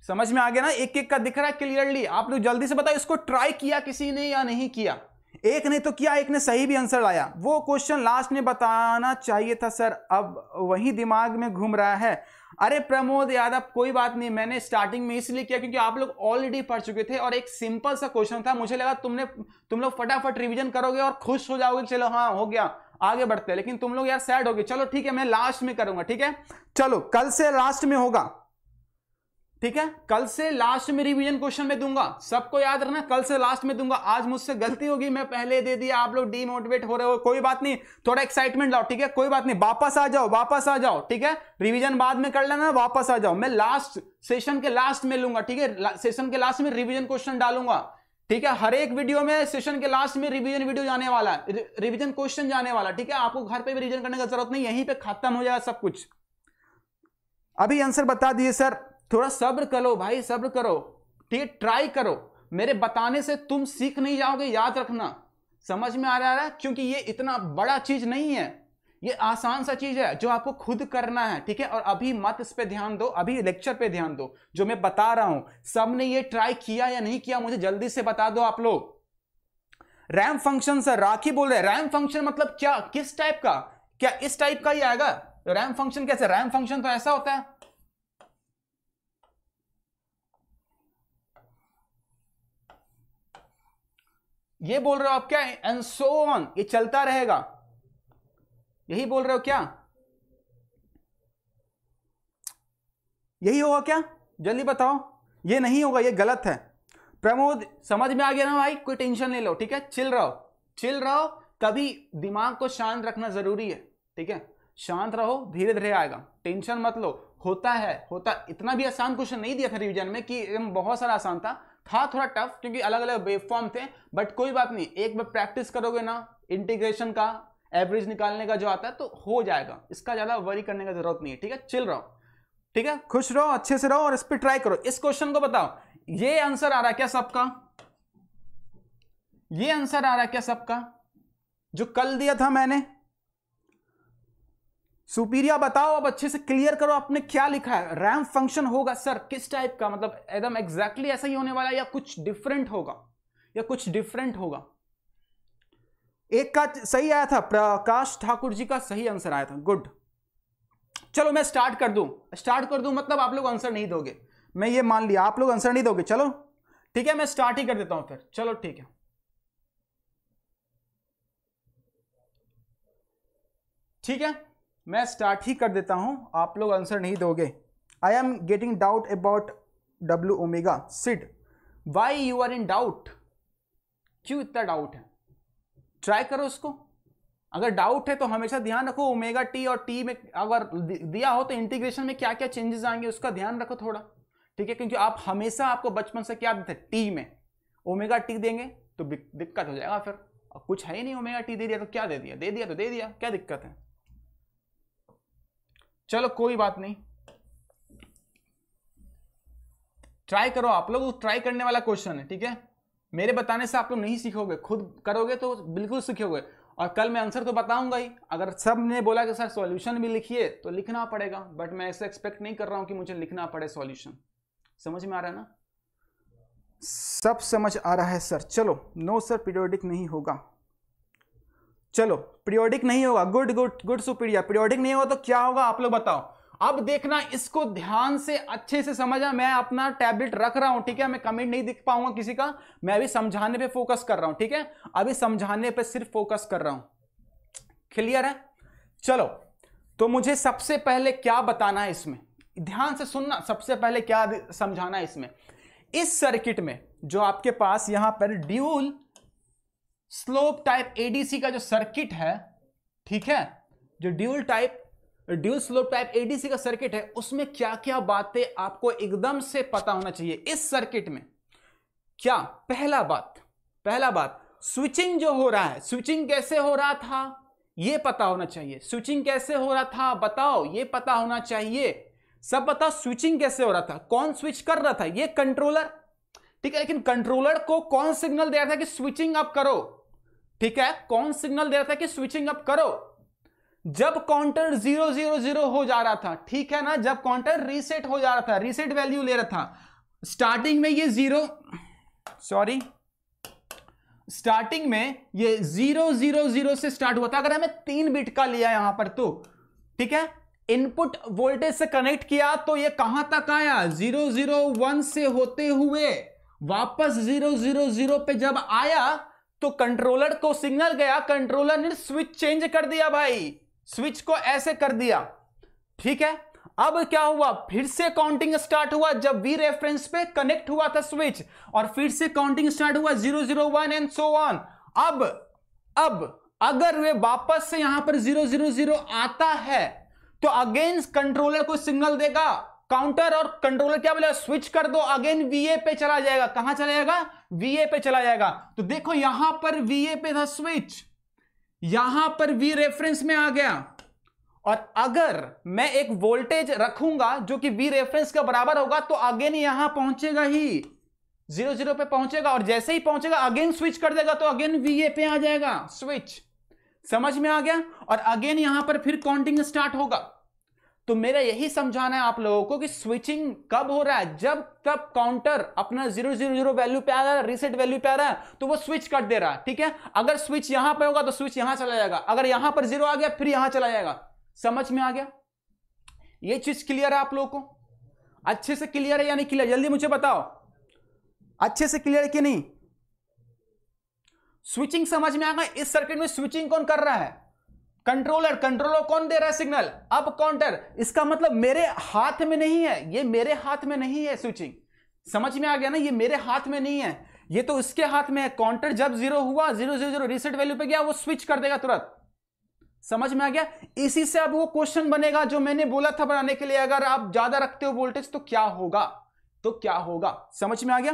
समझ में आ गया ना एक एक का दिख रहा है क्लियरली आप लोग जल्दी से बताओ इसको ट्राई किया किसी ने या नहीं किया एक ने तो किया एक ने सही भी आंसर लाया वो क्वेश्चन लास्ट में बताना चाहिए था सर अब वही दिमाग में घूम रहा है अरे प्रमोद यादव कोई बात नहीं मैंने स्टार्टिंग में इसलिए किया क्योंकि आप लोग ऑलरेडी पढ़ चुके थे और एक सिंपल सा क्वेश्चन था मुझे लगा तुमने तुम लोग फटाफट रिवीजन करोगे और खुश हो जाओगे चलो हाँ हो गया आगे बढ़ते हैं लेकिन तुम लोग यार सैड हो गए चलो ठीक है मैं लास्ट में करूंगा ठीक है चलो कल से लास्ट में होगा ठीक है कल से लास्ट में रिवीजन क्वेश्चन में दूंगा सबको याद रखना कल से लास्ट में दूंगा आज मुझसे गलती होगी मैं पहले दे दिया आप लोग डीमोटिवेट हो रहे हो कोई बात नहीं थोड़ा एक्साइटमेंट लाओ ठीक है कोई बात नहीं वापस आ जाओ वापस आ जाओ ठीक है रिवीजन बाद में कर लेना वापस आ जाओ मैं लास्ट सेशन के लास्ट में लूंगा ठीक है सेशन के लास्ट में रिविजन क्वेश्चन डालूंगा ठीक है हर एक वीडियो में सेशन के लास्ट में रिविजन वीडियो जाने वाला है क्वेश्चन जाने वाला ठीक है आपको घर पर भी रिविजन करने का जरूरत नहीं यहीं पर खत्म हो जाएगा सब कुछ अभी आंसर बता दिए सर थोड़ा सब्र करो भाई सब्र करो ठीक है ट्राई करो मेरे बताने से तुम सीख नहीं जाओगे याद रखना समझ में आ रहा है क्योंकि ये इतना बड़ा चीज नहीं है ये आसान सा चीज है जो आपको खुद करना है ठीक है और अभी मत इस पे ध्यान दो अभी लेक्चर पे ध्यान दो जो मैं बता रहा हूं सब ने ये ट्राई किया या नहीं किया मुझे जल्दी से बता दो आप लोग रैम फंक्शन सर राखी बोल रहे रैम फंक्शन मतलब क्या किस टाइप का क्या इस टाइप का ही आएगा रैम फंक्शन कैसे रैम फंक्शन तो ऐसा होता है ये बोल रहे हो आप क्या एंड सो ऑन ये चलता रहेगा यही बोल रहे हो क्या यही होगा क्या जल्दी बताओ ये नहीं होगा ये गलत है प्रमोद समझ में आ गया ना भाई कोई टेंशन ले लो ठीक है चिल रहो चिल रहो कभी दिमाग को शांत रखना जरूरी है ठीक है शांत रहो धीरे धीरे आएगा टेंशन मत लो होता है होता इतना भी आसान क्वेश्चन नहीं दिया था रिविजन में कि बहुत सारा आसान था था थोड़ा टफ क्योंकि अलग अलग वेवफॉर्म थे बट कोई बात नहीं एक बार प्रैक्टिस करोगे ना इंटीग्रेशन का एवरेज निकालने का जो आता है तो हो जाएगा इसका ज़्यादा वरी करने का जरूरत नहीं है ठीक है चिल रहो ठीक है खुश रहो अच्छे से रहो और इस पर ट्राई करो इस क्वेश्चन को बताओ ये आंसर आ रहा है क्या सबका ये आंसर आ रहा है क्या सबका जो कल दिया था मैंने सुपीरिया बताओ अब अच्छे से क्लियर करो आपने क्या लिखा है रैम फंक्शन होगा सर किस टाइप का मतलब एकदम एग्जैक्टली ऐसा ही होने वाला या कुछ डिफरेंट होगा या कुछ डिफरेंट होगा एक का सही आया था प्रकाश ठाकुर जी का सही आंसर आया था गुड चलो मैं स्टार्ट कर दूं स्टार्ट कर दूं मतलब आप लोग आंसर नहीं दोगे मैं ये मान लिया आप लोग आंसर नहीं दोगे चलो ठीक है मैं स्टार्ट ही कर देता हूं फिर चलो ठीक है ठीक है मैं स्टार्ट ही कर देता हूँ आप लोग आंसर नहीं दोगे I am getting doubt about W omega सिड why you are in doubt क्यों इतना डाउट है ट्राई करो उसको अगर डाउट है तो हमेशा ध्यान रखो ओमेगा टी और टी में अगर दिया हो तो इंटीग्रेशन में क्या क्या चेंजेस आएंगे उसका ध्यान रखो थोड़ा ठीक है क्योंकि आप हमेशा आपको बचपन से क्या देते टी में ओमेगा टी देंगे तो दिक्कत हो जाएगा फिर और कुछ है ही नहीं ओमेगा टी दे दिया तो क्या दे दिया दे दिया तो दे दिया क्या दिक्कत है चलो कोई बात नहीं ट्राई करो आप लोग ट्राई करने वाला क्वेश्चन है ठीक है मेरे बताने से आप लोग नहीं सीखोगे खुद करोगे तो बिल्कुल सीखोगे और कल मैं आंसर तो बताऊंगा ही अगर सब ने बोला कि सर सॉल्यूशन भी लिखिए तो लिखना पड़ेगा बट मैं ऐसे एक्सपेक्ट नहीं कर रहा हूं कि मुझे लिखना पड़े सॉल्यूशन समझ में आ रहा है ना सब समझ आ रहा है सर चलो नो सर पीरियोडिक नहीं होगा चलो पीरियोडिक नहीं होगा good good good Supriya periodic नहीं होगा तो क्या होगा आप लोग बताओ अब देखना इसको ध्यान से अच्छे से समझा मैं अपना टैबलेट रख रहा हूं ठीक है मैं कमेंट नहीं दिख पाऊंगा किसी का मैं अभी समझाने पे फोकस कर रहा हूं ठीक है अभी समझाने पे सिर्फ फोकस कर रहा हूं क्लियर है चलो तो मुझे सबसे पहले क्या बताना है इसमें ध्यान से सुनना सबसे पहले क्या समझाना है इसमें इस सर्किट में जो आपके पास यहां पर ड्यूल स्लोप टाइप एडीसी का जो सर्किट है ठीक है जो dual type dual slope type ADC का सर्किट है उसमें क्या क्या बातें आपको एकदम से पता होना चाहिए इस सर्किट में क्या पहला बात पहला बात स्विचिंग जो हो रहा है स्विचिंग कैसे हो रहा था यह पता होना चाहिए स्विचिंग कैसे हो रहा था बताओ यह पता होना चाहिए सब बताओ स्विचिंग कैसे हो रहा था कौन स्विच कर रहा था यह कंट्रोलर ठीक है लेकिन कंट्रोलर को कौन सिग्नल दे रहा था कि स्विचिंग आप करो ठीक है कौन सिग्नल दे रहा था कि स्विचिंग अप करो जब काउंटर जीरो जीरो जीरो हो जा रहा था ठीक है ना जब काउंटर रीसेट हो जा रहा था रीसेट वैल्यू ले रहा था स्टार्टिंग में ये जीरो सॉरी स्टार्टिंग में ये जीरो जीरो जीरो से स्टार्ट हुआ था अगर हमें तीन बिट का लिया यहां पर तो ठीक है इनपुट वोल्टेज से कनेक्ट किया तो ये कहां तक आया जीरो जीरो वन से होते हुए वापस जीरो जीरो जीरो पे जब आया तो कंट्रोलर को सिग्नल गया कंट्रोलर ने स्विच चेंज कर दिया भाई स्विच को ऐसे कर दिया ठीक है अब क्या हुआ फिर से काउंटिंग स्टार्ट हुआ जब वी रेफरेंस पे कनेक्ट हुआ था स्विच और फिर से काउंटिंग स्टार्ट हुआ zero zero one and so on अब अब अगर वे वापस से यहां पर जीरो जीरो जीरो आता है तो अगेन कंट्रोलर को सिग्नल देगा काउंटर और कंट्रोलर क्या बोलेगा स्विच कर दो अगेन वीए पे चला जाएगा कहां चला जाएगा वीए पे चला जाएगा तो देखो यहां पर वीए पे था स्विच यहां पर वी रेफरेंस में आ गया और अगर मैं एक वोल्टेज रखूंगा जो कि वी रेफरेंस का बराबर होगा तो अगेन यहां पहुंचेगा ही जीरो जीरो पे पहुंचेगा और जैसे ही पहुंचेगा अगेन स्विच कर देगा तो अगेन वी ए पे आ जाएगा स्विच समझ में आ गया और अगेन यहां पर फिर काउंटिंग स्टार्ट होगा तो मेरा यही समझाना है आप लोगों को कि स्विचिंग कब हो रहा है जब कब काउंटर अपना जीरो जीरो जीरो वैल्यू पे आ रहा है रिसेट वैल्यू पे आ रहा है तो वो स्विच कट दे रहा है ठीक है अगर स्विच यहां पे होगा तो स्विच यहां चला जाएगा अगर यहां पर जीरो आ गया फिर यहां चला जाएगा समझ में आ गया ये चीज क्लियर है आप लोगों को अच्छे से क्लियर है या नहीं क्लियर जल्दी मुझे बताओ अच्छे से क्लियर है कि नहीं स्विचिंग समझ में आ गया इस सर्किट में स्विचिंग कौन कर रहा है कंट्रोलर कंट्रोलर कौन दे रहा है सिग्नल अब काउंटर इसका मतलब मेरे हाथ में नहीं है ये मेरे हाथ में नहीं है स्विचिंग समझ में आ गया ना ये मेरे हाथ में नहीं है ये तो उसके हाथ में है काउंटर जब जीरो हुआ zero zero zero reset value पे गया वो स्विच कर देगा तुरंत समझ में आ गया इसी से अब वो क्वेश्चन बनेगा जो मैंने बोला था बनाने के लिए अगर आप ज्यादा रखते हो वोल्टेज तो क्या होगा तो क्या होगा समझ में आ गया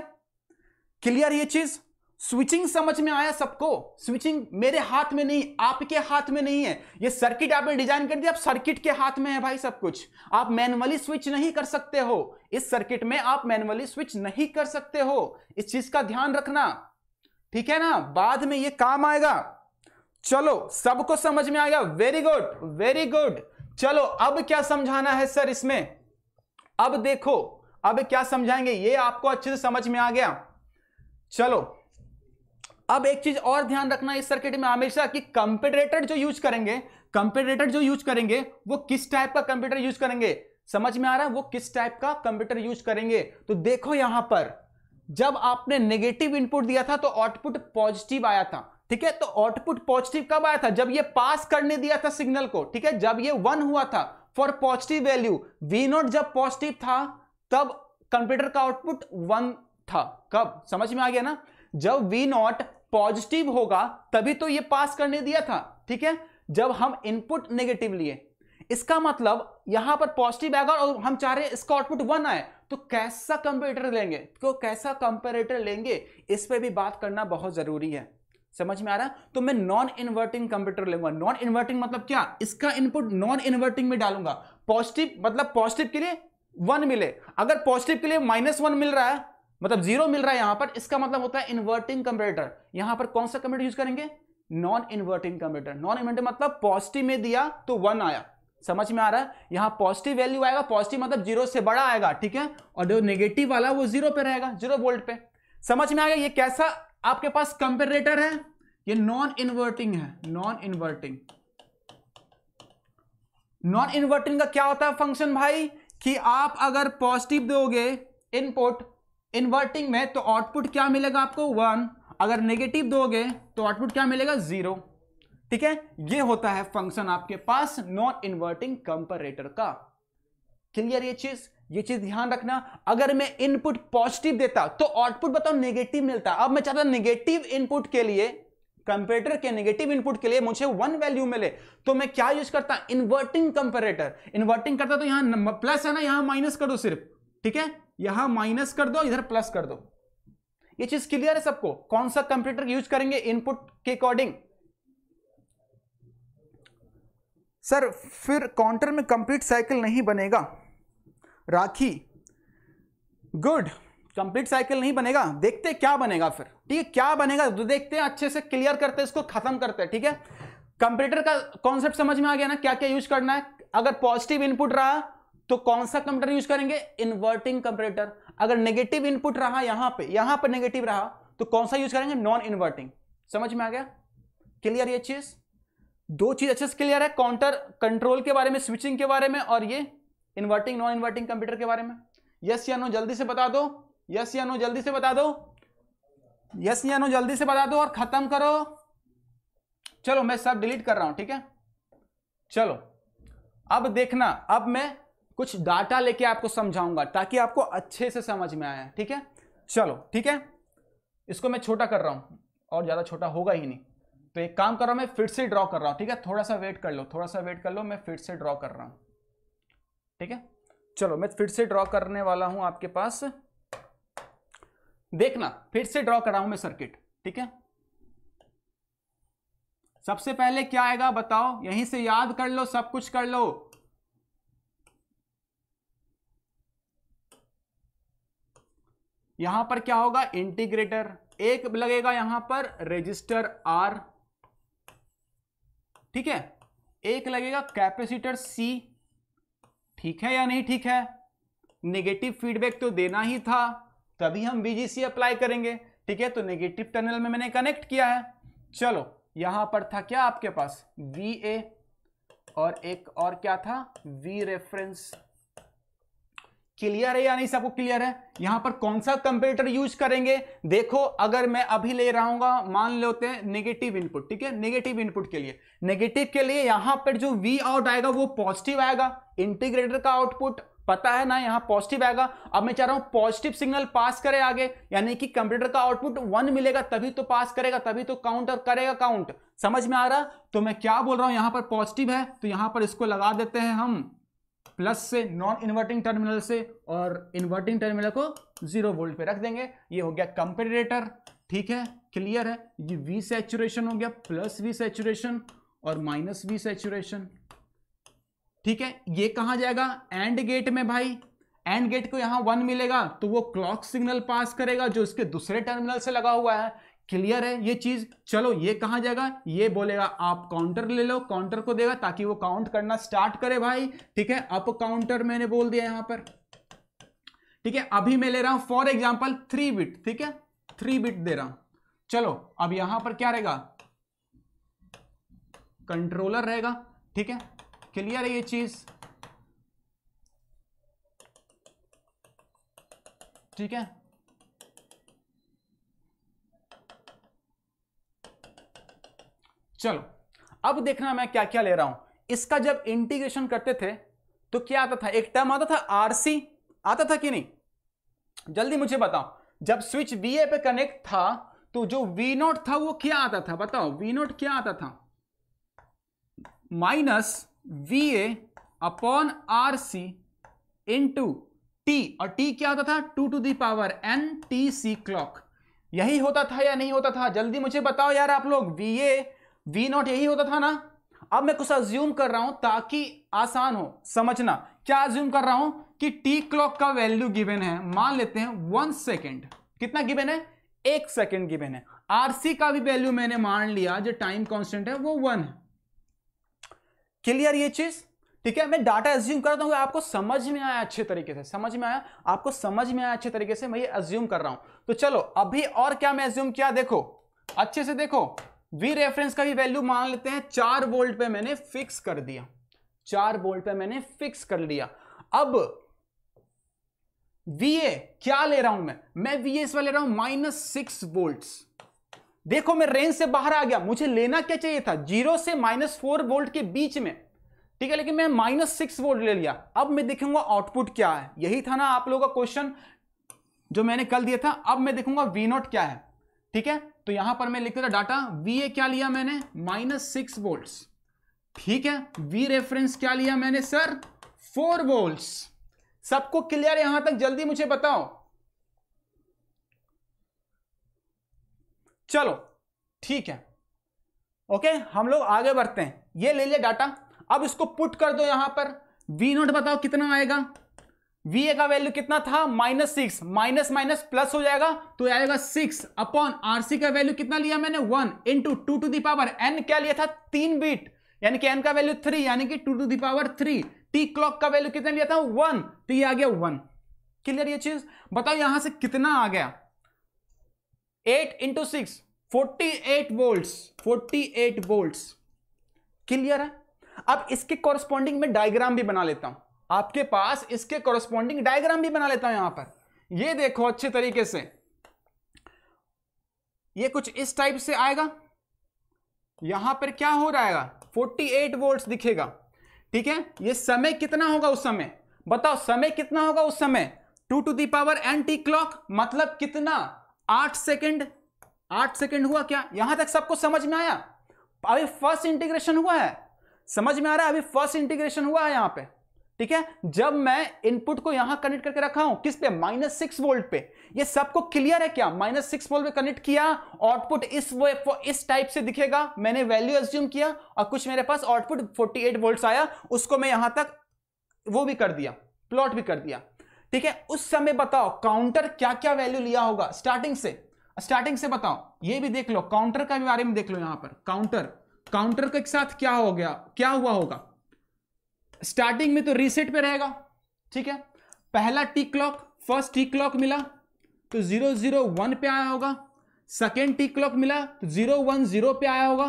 क्लियर ये चीज स्विचिंग समझ में आया सबको स्विचिंग मेरे हाथ में नहीं आपके हाथ में नहीं है ये सर्किट आपने डिजाइन कर दिया आप सर्किट के हाथ में है भाई सब कुछ आप मैनुअली स्विच नहीं कर सकते हो इस सर्किट में आप मैनुअली स्विच नहीं कर सकते हो इस चीज का ध्यान रखना ठीक है ना बाद में ये काम आएगा चलो सबको समझ में आ गया वेरी गुड वेरी गुड चलो अब क्या समझाना है सर इसमें अब देखो अब क्या समझाएंगे ये आपको अच्छे से समझ में आ गया चलो अब एक चीज और ध्यान रखना इस सर्किट में हमेशा कि कंपेटेटर जो यूज करेंगे कंपेटेटर जो यूज करेंगे वो किस टाइप का कंप्यूटर यूज करेंगे समझ में आ रहा है वो किस टाइप का कंप्यूटर यूज करेंगे तो देखो यहां पर जब आपने नेगेटिव इनपुट दिया था तो आउटपुट पॉजिटिव आया था ठीक है तो आउटपुट पॉजिटिव कब आया था जब ये पास करने दिया था सिग्नल को ठीक है जब ये वन हुआ था for positive value V not जब पॉजिटिव था तब कंप्यूटर का आउटपुट वन था कब समझ में आ गया ना जब वी नॉट पॉजिटिव होगा तभी तो ये पास करने दिया था ठीक है जब हम इनपुट नेगेटिव लिए इसका मतलब यहां पर पॉजिटिव आएगा और हम चाह रहे हैं इसका आउटपुट वन आए तो कैसा कंपेरेटर लेंगे तो कैसा कंपेरेटर लेंगे इस पर भी बात करना बहुत जरूरी है समझ में आ रहा तो मैं नॉन इन्वर्टिंग कंप्यूटर लूंगा नॉन इन्वर्टिंग मतलब क्या इसका इनपुट नॉन इन्वर्टिंग में डालूंगा पॉजिटिव मतलब पॉजिटिव के लिए वन मिले अगर पॉजिटिव के लिए माइनस वन मिल रहा है मतलब जीरो मिल रहा है यहां पर इसका मतलब होता है इन्वर्टिंग कंप्यूटर यहां पर कौन सा कंप्यूटर यूज करेंगे non inverting computer non inverting मतलब पॉजिटिव में दिया तो वन आया समझ में आ रहा है यहां पॉजिटिव वैल्यू आएगा पॉजिटिव मतलब जीरो से बड़ा आएगा ठीक है और जो नेगेटिव वाला वो जीरो पे रहेगा जीरो वोल्ट पे समझ में आ गया ये कैसा आपके पास कंपेरेटर है ये नॉन इन्वर्टिंग है नॉन इन्वर्टिंग नॉन इन्वर्टिंग का क्या होता है फंक्शन भाई कि आप अगर पॉजिटिव दोगे इनपुट इन्वर्टिंग में तो आउटपुट क्या मिलेगा आपको वन अगर नेगेटिव दोगे तो आउटपुट क्या मिलेगा जीरो ठीक है ये होता है फंक्शन आपके पास नॉन इन्वर्टिंग कंपरेटर का क्लियर ये चीज ये चीज ध्यान रखना अगर मैं इनपुट पॉजिटिव देता तो आउटपुट बताओ नेगेटिव मिलता अब मैं चाहता नेगेटिव इनपुट के लिए कंपेटर के नेगेटिव इनपुट के लिए मुझे वन वैल्यू मिले तो मैं क्या यूज करता इन्वर्टिंग कंपेरेटर इन्वर्टिंग करता तो यहां प्लस है ना यहां माइनस करो सिर्फ ठीक है यहां माइनस कर दो इधर प्लस कर दो ये चीज क्लियर है सबको कौन सा कंप्यूटर यूज करेंगे इनपुट के अकॉर्डिंग सर फिर काउंटर में कंप्लीट साइकिल नहीं बनेगा राखी गुड कंप्लीट साइकिल नहीं बनेगा देखते क्या बनेगा फिर ठीक है क्या बनेगा तो देखते हैं अच्छे से क्लियर करते हैं इसको खत्म करते हैं ठीक है कंप्यूटर का कॉन्सेप्ट समझ में आ गया ना क्या क्या यूज करना है अगर पॉजिटिव इनपुट रहा तो कौन सा कंप्यूटर यूज करेंगे इन्वर्टिंग कंप्यूटर अगर नेगेटिव इनपुट रहा यहां पे यहां पर नेगेटिव रहा तो कौन सा यूज करेंगे नॉन इन्वर्टिंग समझ में आ गया क्लियर ये चीज दो चीज अच्छे से क्लियर है काउंटर कंट्रोल के बारे में स्विचिंग के बारे में और ये इन्वर्टिंग नॉन इन्वर्टिंग कंप्यूटर के बारे में यस या नो जल्दी से बता दो यस या नो जल्दी से बता दो यस या नो जल्दी से बता दो और खत्म करो चलो मैं सब डिलीट कर रहा हूं ठीक है चलो अब देखना अब मैं कुछ डाटा लेके आपको समझाऊंगा ताकि आपको अच्छे से समझ में आए ठीक है चलो ठीक है इसको मैं छोटा कर रहा हूँ और ज़्यादा छोटा होगा ही नहीं तो एक काम कर रहा हूँ मैं फिर से ड्रॉ कर रहा हूँ ठीक है थोड़ा सा वेट कर लो थोड़ा सा वेट कर लो मैं फिर से ड्रॉ कर रहा हूँ ठीक है चलो मैं फिर से ड्रॉ करने वाला हूँ आपके पास देखना फिर से ड्रॉ कर रहा हूं मैं सर्किट ठीक है सबसे पहले क्या आएगा बताओ यहीं से याद कर लो सब कुछ कर लो यहां पर क्या होगा इंटीग्रेटर एक लगेगा यहां पर रेजिस्टर आर ठीक है एक लगेगा कैपेसिटर सी ठीक है या नहीं ठीक है नेगेटिव फीडबैक तो देना ही था तभी हम बीजीसी अप्लाई करेंगे ठीक है तो नेगेटिव टनल में मैंने कनेक्ट किया है चलो यहां पर था क्या आपके पास वी ए और एक और क्या था वी रेफरेंस क्लियर है या नहीं सबको क्लियर है यहां पर कौन सा कंप्यूटर यूज करेंगे देखो अगर मैं अभी ले रहा हूंगा मान लेते हैं नेगेटिव इनपुट ठीक है नेगेटिव इनपुट के लिए नेगेटिव के लिए यहां पर जो वी आउट आएगा वो पॉजिटिव आएगा इंटीग्रेटर का आउटपुट पता है ना यहाँ पॉजिटिव आएगा अब मैं चाह रहा हूँ पॉजिटिव सिग्नल पास करे आगे यानी कि कंप्यूटर का आउटपुट वन मिलेगा तभी तो पास करेगा तभी तो काउंट और करेगा काउंट समझ में आ रहा तो मैं क्या बोल रहा हूँ यहाँ पर पॉजिटिव है तो यहाँ पर इसको लगा देते हैं हम प्लस से नॉन इन्वर्टिंग टर्मिनल से और इन्वर्टिंग टर्मिनल को जीरो वोल्ट पे रख देंगे ये हो गया कंपेरेटर ठीक है क्लियर है ये वी सेचुरेशन हो गया प्लस वी सेचुरेशन और माइनस वी सेचुरेशन ठीक है ये कहा जाएगा एंड गेट में भाई एंड गेट को यहां वन मिलेगा तो वो क्लॉक सिग्नल पास करेगा जो इसके दूसरे टर्मिनल से लगा हुआ है क्लियर है ये चीज चलो ये कहा जाएगा ये बोलेगा आप काउंटर ले लो काउंटर को देगा ताकि वो काउंट करना स्टार्ट करे भाई ठीक है अप काउंटर मैंने बोल दिया यहां पर ठीक है अभी मैं ले रहा हूं फॉर एग्जाम्पल थ्री बिट ठीक है थ्री बिट दे रहा हूं चलो अब यहां पर क्या रहेगा कंट्रोलर रहेगा ठीक है क्लियर है ये चीज ठीक है चलो अब देखना मैं क्या क्या ले रहा हूं इसका जब इंटीग्रेशन करते थे तो क्या आता था एक टर्म आता था आरसी आता था कि नहीं जल्दी मुझे बताओ जब स्विच ए पे कनेक्ट था तो जो वी नॉट था वो क्या आता था बताओ वी नॉट क्या आता था minus V A upon R C in to T और टी क्या आता था two to the power N T C clock यही होता था या नहीं होता था जल्दी मुझे बताओ यार आप लोग वी ए वी नॉट यही होता था ना अब मैं कुछ अज्यूम कर रहा हूं ताकि आसान हो समझना क्या अज्यूम कर रहा हूं कि टी क्लॉक का वैल्यू गिवन है मान लेते हैं वन सेकेंड कितना गिवन है एक सेकेंड गिवन है आरसी का भी वैल्यू मैंने मान लिया जो टाइम कॉन्स्टेंट है वो वन है क्लियर ये चीज ठीक है मैं डाटा एज्यूम करता हूं आपको समझ में आया अच्छे तरीके से समझ में आया आपको समझ में आया अच्छे तरीके से मैं ये एज्यूम कर रहा हूं तो चलो अभी और क्या मैं एज्यूम किया देखो अच्छे से देखो वी रेफरेंस का भी वैल्यू मान लेते हैं चार वोल्ट पे मैंने फिक्स कर दिया चार वोल्ट पे मैंने फिक्स कर लिया अब वीए क्या ले रहा हूं मैं मैं वीए इस ले रहा हूं माइनस सिक्स वोल्ट देखो मैं रेंज से बाहर आ गया मुझे लेना क्या चाहिए था जीरो से माइनस फोर वोल्ट के बीच में ठीक है लेकिन मैं माइनस सिक्स वोल्ट ले लिया अब मैं देखूंगा आउटपुट क्या है यही था ना आप लोगों का क्वेश्चन जो मैंने कल दिया था अब मैं देखूंगा वी नॉट क्या है ठीक है तो यहां पर मैं लिख देता डाटा वी ए क्या लिया मैंने माइनस सिक्स वोल्ट ठीक है वी रेफरेंस क्या लिया मैंने सर फोर वोल्ट सबको क्लियर यहां तक जल्दी मुझे बताओ चलो ठीक है ओके हम लोग आगे बढ़ते हैं ये ले लिया डाटा अब इसको पुट कर दो यहां पर वी नोट बताओ कितना आएगा वी ए का वैल्यू कितना था minus six minus minus plus हो जाएगा तो आएगा सिक्स अपॉन आरसी का वैल्यू कितना लिया मैंने one into two to the power N क्या लिया था तीन बीट यानी कि एन का वैल्यू थ्री यानी कि two to the power three T clock का वैल्यू कितना लिया था वन तो ये आ गया वन क्लियर ये चीज बताओ यहां से कितना आ गया eight into six forty eight volt forty eight volt clear है अब इसके कॉरस्पॉन्डिंग में डायग्राम भी बना लेता हूं आपके पास इसके कॉरस्पॉन्डिंग डायग्राम भी बना लेता हूं यहां पर ये देखो अच्छे तरीके से ये कुछ इस टाइप से आएगा यहां पर क्या हो जाएगा 48 वोल्ट्स दिखेगा ठीक है ये समय कितना होगा उस समय बताओ समय कितना होगा उस समय two to the power N T clock मतलब कितना आठ सेकेंड आठ सेकेंड हुआ क्या यहां तक सबको समझ में आया अभी फर्स्ट इंटीग्रेशन हुआ है समझ में आ रहा है अभी फर्स्ट इंटीग्रेशन हुआ है यहां पे ठीक है जब मैं इनपुट को यहां कनेक्ट करके रखा हूं किस पे माइनस सिक्स वोल्ट पे ये सबको क्लियर है क्या माइनस सिक्स वोल्ट पे कनेक्ट किया आउटपुट इस इस टाइप से दिखेगा मैंने वैल्यू एज्यूम किया और कुछ मेरे पास आउटपुट 48 वोल्ट्स आया उसको मैं यहां तक वो भी कर दिया प्लॉट भी कर दिया ठीक है उस समय बताओ काउंटर क्या क्या वैल्यू लिया होगा स्टार्टिंग से स्टार्टिंग से बताओ ये भी देख लो काउंटर का भी बारे में देख लो यहां पर काउंटर काउंटर के साथ क्या हो गया क्या हुआ होगा स्टार्टिंग में तो रीसेट पे रहेगा ठीक है पहला T clock first T clock मिला तो जीरो जीरो वन पे आया होगा सेकेंड टी क्लॉक मिला तो जीरो वन जीरो पे आया होगा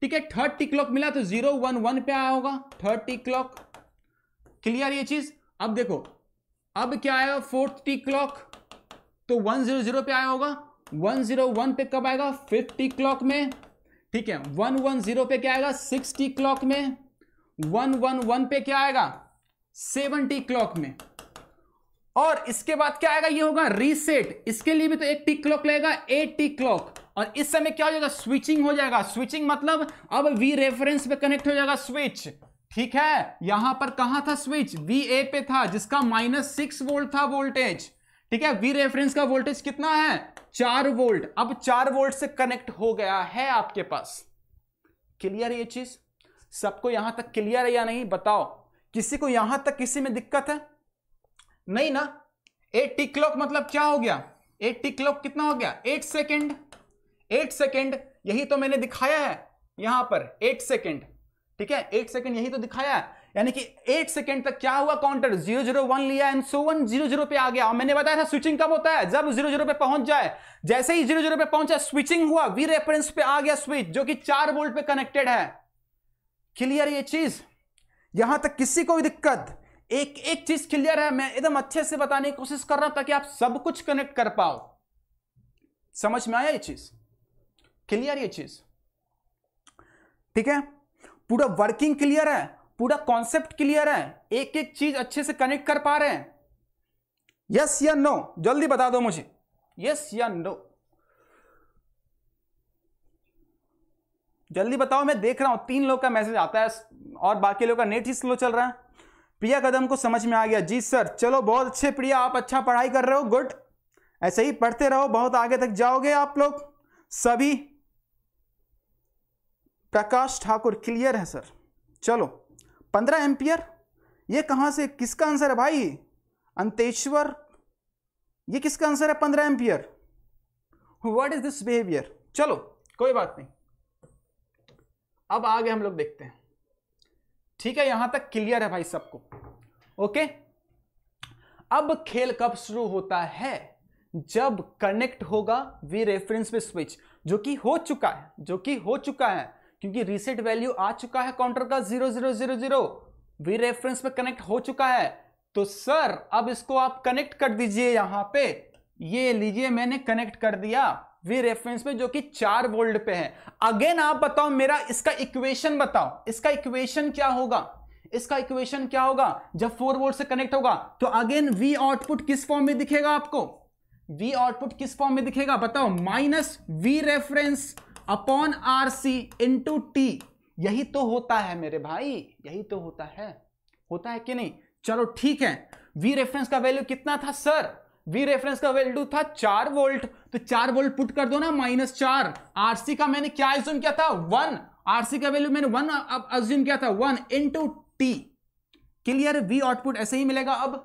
ठीक है थर्ड टी क्लॉक मिला तो जीरो वन वन पे आया होगा थर्ड टी क्लॉक क्लियर ये चीज अब देखो अब क्या आया फोर्थ टी क्लॉक तो वन जीरो जीरो पे आया होगा वन जीरो वन पे कब आएगा फिफ्थ टी क्लॉक में ठीक है वन वन जीरो पे क्या आएगा सिक्स टी क्लॉक में वन वन वन पे क्या आएगा सेवनटी क्लॉक में और इसके बाद क्या आएगा ये होगा रीसेट इसके लिए भी तो एक टी क्लॉक लगेगा एट टी क्लॉक और इस समय क्या हो जाएगा स्विचिंग हो जाएगा स्विचिंग मतलब अब वी रेफरेंस पे कनेक्ट हो जाएगा स्विच ठीक है यहां पर कहा था स्विच वी ए पे था जिसका माइनस सिक्स वोल्ट था वोल्टेज ठीक है वी रेफरेंस का वोल्टेज कितना है चार वोल्ट अब चार वोल्ट से कनेक्ट हो गया है आपके पास क्लियर ये चीज सबको यहां तक क्लियर है या नहीं बताओ किसी को यहां तक किसी में दिक्कत है नहीं ना एट क्लॉक मतलब क्या हो गया एट क्लॉक कितना हो गया एट सेकेंड एट सेकेंड यही तो मैंने दिखाया है यहां पर एट सेकेंड ठीक है एट सेकेंड यही तो दिखाया है यानी कि एट सेकेंड तक क्या हुआ काउंटर जीरो जीरो वन लिया and so one zero zero पे आ गया और मैंने बताया था स्विचिंग कब होता है जब जीरो जीरो पे पहुंच जाए जैसे ही जीरो जीरो पे पहुंचा स्विचिंग हुआ वी रेफरेंस पे आ गया स्विच जो कि चार वोल्ट पे कनेक्टेड है क्लियर ये चीज यहां तक किसी को भी दिक्कत एक एक चीज क्लियर है मैं एकदम अच्छे से बताने की कोशिश कर रहा हूं ताकि आप सब कुछ कनेक्ट कर पाओ समझ में आया ये चीज क्लियर ये चीज ठीक है पूरा वर्किंग क्लियर है पूरा कॉन्सेप्ट क्लियर है एक एक चीज अच्छे से कनेक्ट कर पा रहे हैं यस या नो जल्दी बता दो मुझे यस या नो जल्दी बताओ मैं देख रहा हूँ तीन लोग का मैसेज आता है और बाकी लोग का नेट ही स्लो चल रहा है प्रिया कदम को समझ में आ गया जी सर चलो बहुत अच्छे प्रिया आप अच्छा पढ़ाई कर रहे हो गुड ऐसे ही पढ़ते रहो बहुत आगे तक जाओगे आप लोग सभी प्रकाश ठाकुर क्लियर है सर चलो पंद्रह एम्पियर ये कहाँ से किसका आंसर है भाई अंतेश्वर ये किसका आंसर है पंद्रह ampere what is this behaviour चलो कोई बात नहीं अब आगे हम लोग देखते हैं ठीक है यहां तक क्लियर है भाई सबको ओके अब खेल कब शुरू होता है जब कनेक्ट होगा वी रेफरेंस में स्विच जो कि हो चुका है जो कि हो चुका है क्योंकि रीसेट वैल्यू आ चुका है काउंटर का zero zero zero zero V reference में कनेक्ट हो चुका है तो सर अब इसको आप कनेक्ट कर दीजिए यहां पे ये लीजिए मैंने कनेक्ट कर दिया वी रेफरेंस में जो कि चार वोल्ट पे है अगेन आप बताओ मेरा इसका इक्वेशन बताओ इसका इक्वेशन क्या होगा इसका इक्वेशन क्या होगा जब फोर वोल्ट से कनेक्ट होगा तो अगेन वी आउटपुट किस फॉर्म में दिखेगा आपको वी आउटपुट किस फॉर्म में दिखेगा बताओ minus V reference upon R C two T यही तो होता है मेरे भाई यही तो होता है होता है कि नहीं चलो ठीक है वी रेफरेंस का वैल्यू कितना था सर वी रेफरेंस का वैल्यू था चार वोल्ट तो चार वोल्ट पुट कर दो ना माइनस चार आरसी का मैंने क्या एज्यूम किया था वन आरसी का वैल्यू मैंने वन अब एज्यूम किया था one in to T clear V output ऐसे ही मिलेगा अब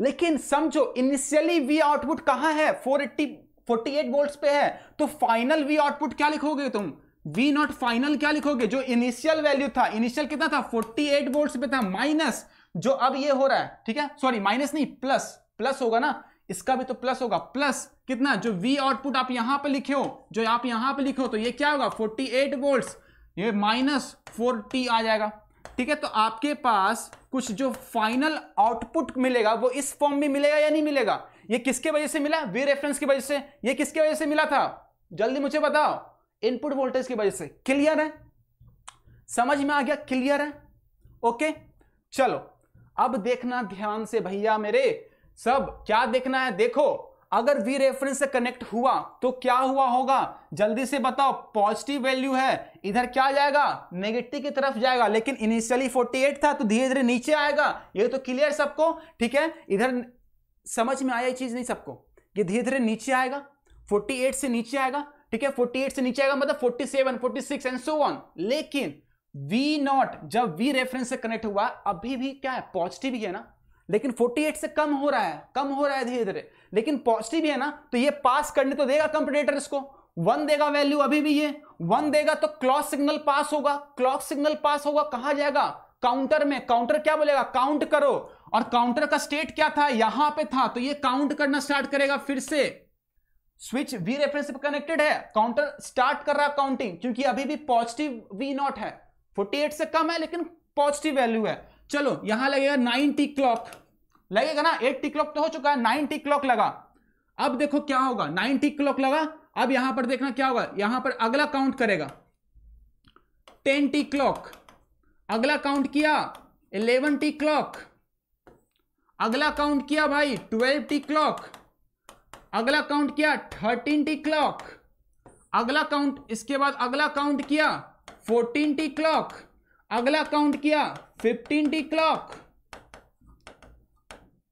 लेकिन समझो इनिशियली वी आउटपुट कहां है four eighty forty eight volt पे है तो फाइनल वी आउटपुट क्या लिखोगे तुम वी नॉट फाइनल क्या लिखोगे जो इनिशियल वैल्यू था इनिशियल कितना था 48 वोल्ट्स पे था माइनस जो अब ये हो रहा है ठीक है सॉरी माइनस नहीं प्लस प्लस होगा ना इसका भी तो प्लस होगा प्लस कितना जो वी आउटपुट आप यहां पर लिखे हो जो आप यहां पर लिखे हो तो ये क्या होगा 48 एट वोल्ट ये माइनस फोर आ जाएगा ठीक है तो आपके पास कुछ जो फाइनल आउटपुट मिलेगा वो इस फॉर्म में मिलेगा या नहीं मिलेगा ये किसके वजह से मिला वी रेफरेंस की वजह से ये किसके वजह से मिला था जल्दी मुझे बताओ इनपुट वोल्टेज की वजह से क्लियर है समझ में आ गया क्लियर है ओके चलो अब देखना ध्यान से भैया मेरे सब क्या देखना है देखो अगर वी रेफरेंस से कनेक्ट हुआ तो क्या हुआ होगा जल्दी से बताओ पॉजिटिव वैल्यू है इधर क्या जाएगा नेगेटिव की तरफ जाएगा लेकिन इनिशियली 48 था तो धीरे धीरे नीचे आएगा ये तो क्लियर सबको ठीक है इधर समझ में आया ये चीज नहीं सबको ये धीरे धीरे नीचे आएगा 48 से नीचे आएगा ठीक है 48 से नीचे आएगा मतलब 47, 46 एंड सो ऑन लेकिन वी नॉट जब वी रेफरेंस से कनेक्ट हुआ अभी भी क्या है पॉजिटिव ही है ना लेकिन 48 से कम हो रहा है कम हो रहा है धीरे धीरे लेकिन पॉजिटिव है ना तो ये पास करने तो देगा कंपटेटर इसको वन देगा वैल्यू अभी भी ये वन देगा तो क्लॉक सिग्नल पास होगा क्लॉक सिग्नल पास होगा कहां जाएगा काउंटर में काउंटर क्या बोलेगा काउंट करो और काउंटर का स्टेट क्या था यहां पे था तो ये काउंट करना स्टार्ट करेगा फिर से स्विच वी रेफरेंस पे कनेक्टेड है काउंटर स्टार्ट कर रहा है काउंटिंग क्योंकि अभी भी पॉजिटिव वी नॉट है 48 से कम है लेकिन पॉजिटिव वैल्यू है चलो यहां लगेगा 90 क्लॉक लगेगा ना एट टी क्लॉक तो हो चुका है नाइन टी क्लॉक लगा अब देखो क्या होगा नाइन टी क्लॉक लगा अब यहां पर देखना क्या होगा यहां पर अगला काउंट करेगा टेन टी क्लॉक अगला काउंट किया इलेवन टी क्लॉक अगला काउंट किया भाई ट्वेल्व टी क्लॉक अगला काउंट किया थर्टीन टी क्लॉक अगला काउंट इसके बाद अगला काउंट किया फोर्टीन टी क्लॉक अगला काउंट किया फिफ्टीन टी क्लॉक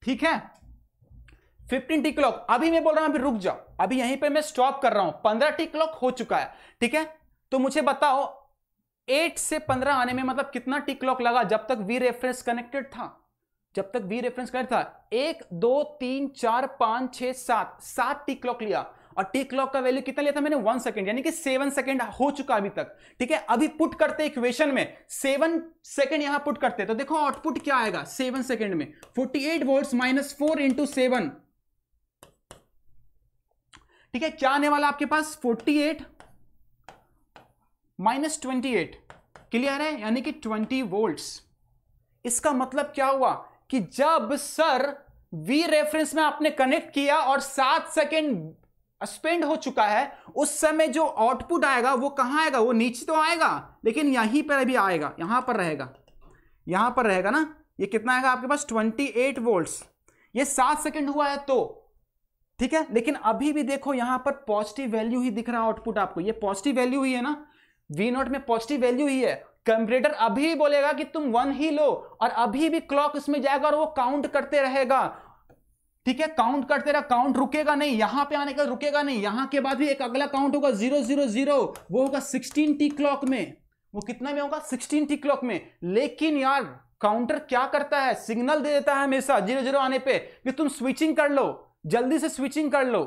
ठीक है फिफ्टीन टी क्लॉक अभी मैं बोल रहा हूं अभी रुक जाओ अभी यहीं पे मैं स्टॉप कर रहा हूं पंद्रह टी क्लॉक हो चुका है ठीक है तो मुझे बताओ एट से पंद्रह आने में मतलब कितना टी क्लॉक लगा जब तक वी रेफरेंस कनेक्टेड था जब तक वी रेफरेंस कनेक्ट था एक दो तीन चार पांच छह सात सात टी क्लॉक लिया और टी क्लॉक का वैल्यू कितना लिया था मैंने वन सेकेंड यानी कि सेवन सेकेंड हो चुका अभी तक ठीक है अभी पुट करते इक्वेशन में सेवन सेकेंड यहां पुट करते तो देखो आउटपुट क्या आएगा सेवन सेकेंड में forty eight volt minus four into seven ठीक है क्या आने वाला आपके पास forty eight minus twenty eight clear है यानी कि ट्वेंटी वोल्ट इसका मतलब क्या हुआ कि जब सर वी रेफरेंस में आपने कनेक्ट किया और सात सेकेंड स्पेंड हो चुका है उस समय जो आउटपुट आएगा वो कहाँ आएगा वो नीचे तो आएगा लेकिन यहीं पर अभी आएगा यहाँ पर रहेगा यहाँ पर रहेगा ना ये कितना आएगा आपके पास 28 वोल्ट ये सात सेकंड हुआ है तो ठीक है लेकिन अभी भी देखो यहाँ पर पॉजिटिव वैल्यू ही दिख रहा है आउटपुट आपको ये पॉजिटिव वैल्यू ही है ना वी नोट में पॉजिटिव वैल्यू ही है कंप्यूटर अभी बोलेगा कि तुम वन ही लो और अभी भी क्लॉक इसमें जाएगा और वो काउंट करते रहेगा ठीक है काउंट करते रहा काउंट रुकेगा नहीं यहां पे आने का रुकेगा नहीं यहां के बाद भी एक अगला काउंट होगा जीरो जीरो जीरो वो होगा सिक्सटीन टी क्लॉक में वो कितना में होगा सिक्सटीन टी क्लॉक में लेकिन यार काउंटर क्या करता है सिग्नल दे देता है हमेशा जीरो जीरो आने पे कि तुम स्विचिंग कर लो जल्दी से स्विचिंग कर लो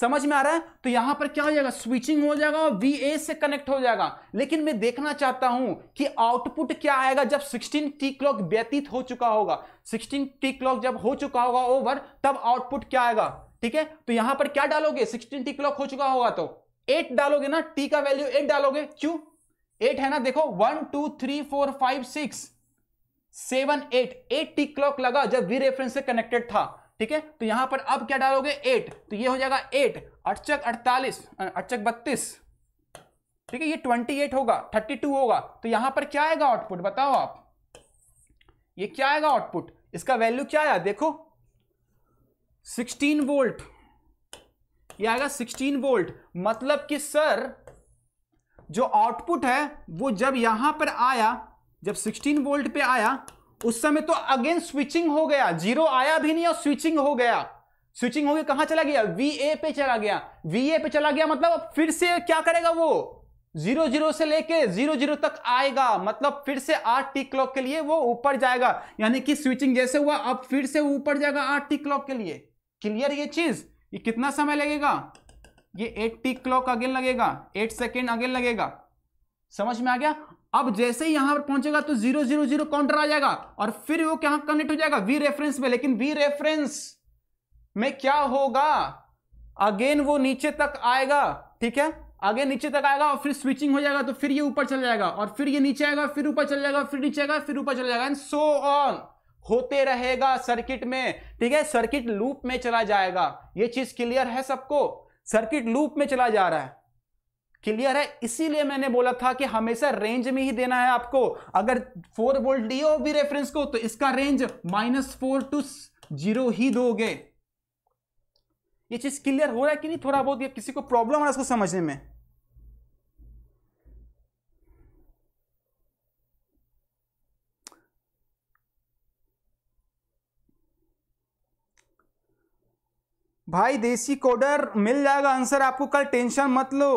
समझ में आ रहा है तो यहां पर क्या हो जाएगा स्विचिंग हो जाएगा और वी ए से कनेक्ट हो जाएगा लेकिन मैं देखना चाहता हूं कि आउटपुट क्या आएगा जब 16 टी क्लॉक व्यतीत हो चुका होगा 16 टी क्लॉक जब हो चुका होगा ओवर तब आउटपुट क्या आएगा ठीक है तो यहां पर क्या डालोगे 16 टी क्लॉक हो चुका होगा तो एट डालोगे ना टी का वैल्यू एट डालोगे क्यों एट है ना देखो one two three four five six seven eight eight T clock लगा जब वी रेफरेंस से कनेक्टेड था ठीक है तो यहां पर अब क्या डालोगे एट तो ये हो जाएगा एट अड़चक अड़तालीस अड़चक बत्तीस ठीक है ये ट्वेंटी एट होगा थर्टी टू होगा तो यहां पर क्या आएगा आउटपुट बताओ आप ये क्या आएगा आउटपुट इसका वैल्यू क्या आया देखो सिक्सटीन वोल्ट ये आएगा सिक्सटीन वोल्ट मतलब कि सर जो आउटपुट है वो जब यहां पर आया जब सिक्सटीन वोल्ट पे आया उस समय तो अगेन स्विचिंग हो गया जीरो आया भी नहीं और स्विचिंग हो गया स्विचिंग हो गया कहां चला गया वी ए पे चला गया वी ए पे चला गया मतलब फिर से क्या करेगा वो जीरो जीरो से लेके जीरो जीरो तक आएगा मतलब फिर से आठ टी क्लॉक के लिए वो ऊपर जाएगा यानी कि स्विचिंग जैसे हुआ अब फिर से ऊपर जाएगा आठ टी क्लॉक के लिए क्लियर ये चीज ये कितना समय लगेगा ये एट टी क्लॉक अगेन लगेगा एट सेकेंड अगेन लगेगा समझ में आ गया अब जैसे ही यहां पर पहुंचेगा तो जीरो जीरो जीरो काउंटर आ जाएगा और फिर वो क्या कनेक्ट हो जाएगा वी रेफरेंस में लेकिन वी रेफरेंस में क्या होगा अगेन वो नीचे तक आएगा ठीक है आगे नीचे तक आएगा और फिर स्विचिंग हो जाएगा तो फिर ये ऊपर चल जाएगा और फिर ये नीचे आएगा फिर ऊपर चल जाएगा फिर नीचे आएगा फिर ऊपर चल जाएगा एंड सो ऑन होते रहेगा सर्किट में ठीक है सर्किट लूप में चला जाएगा ये चीज क्लियर है सबको सर्किट लूप में चला जा रहा है क्लियर है इसीलिए मैंने बोला था कि हमेशा रेंज में ही देना है आपको अगर फोर वोल्ट दियो भी रेफरेंस को तो इसका range minus four to zero ही दोगे ये चीज क्लियर हो रहा है कि नहीं थोड़ा बहुत ये किसी को प्रॉब्लम है इसको समझने में भाई देसी कोडर मिल जाएगा आंसर आपको कल टेंशन मत लो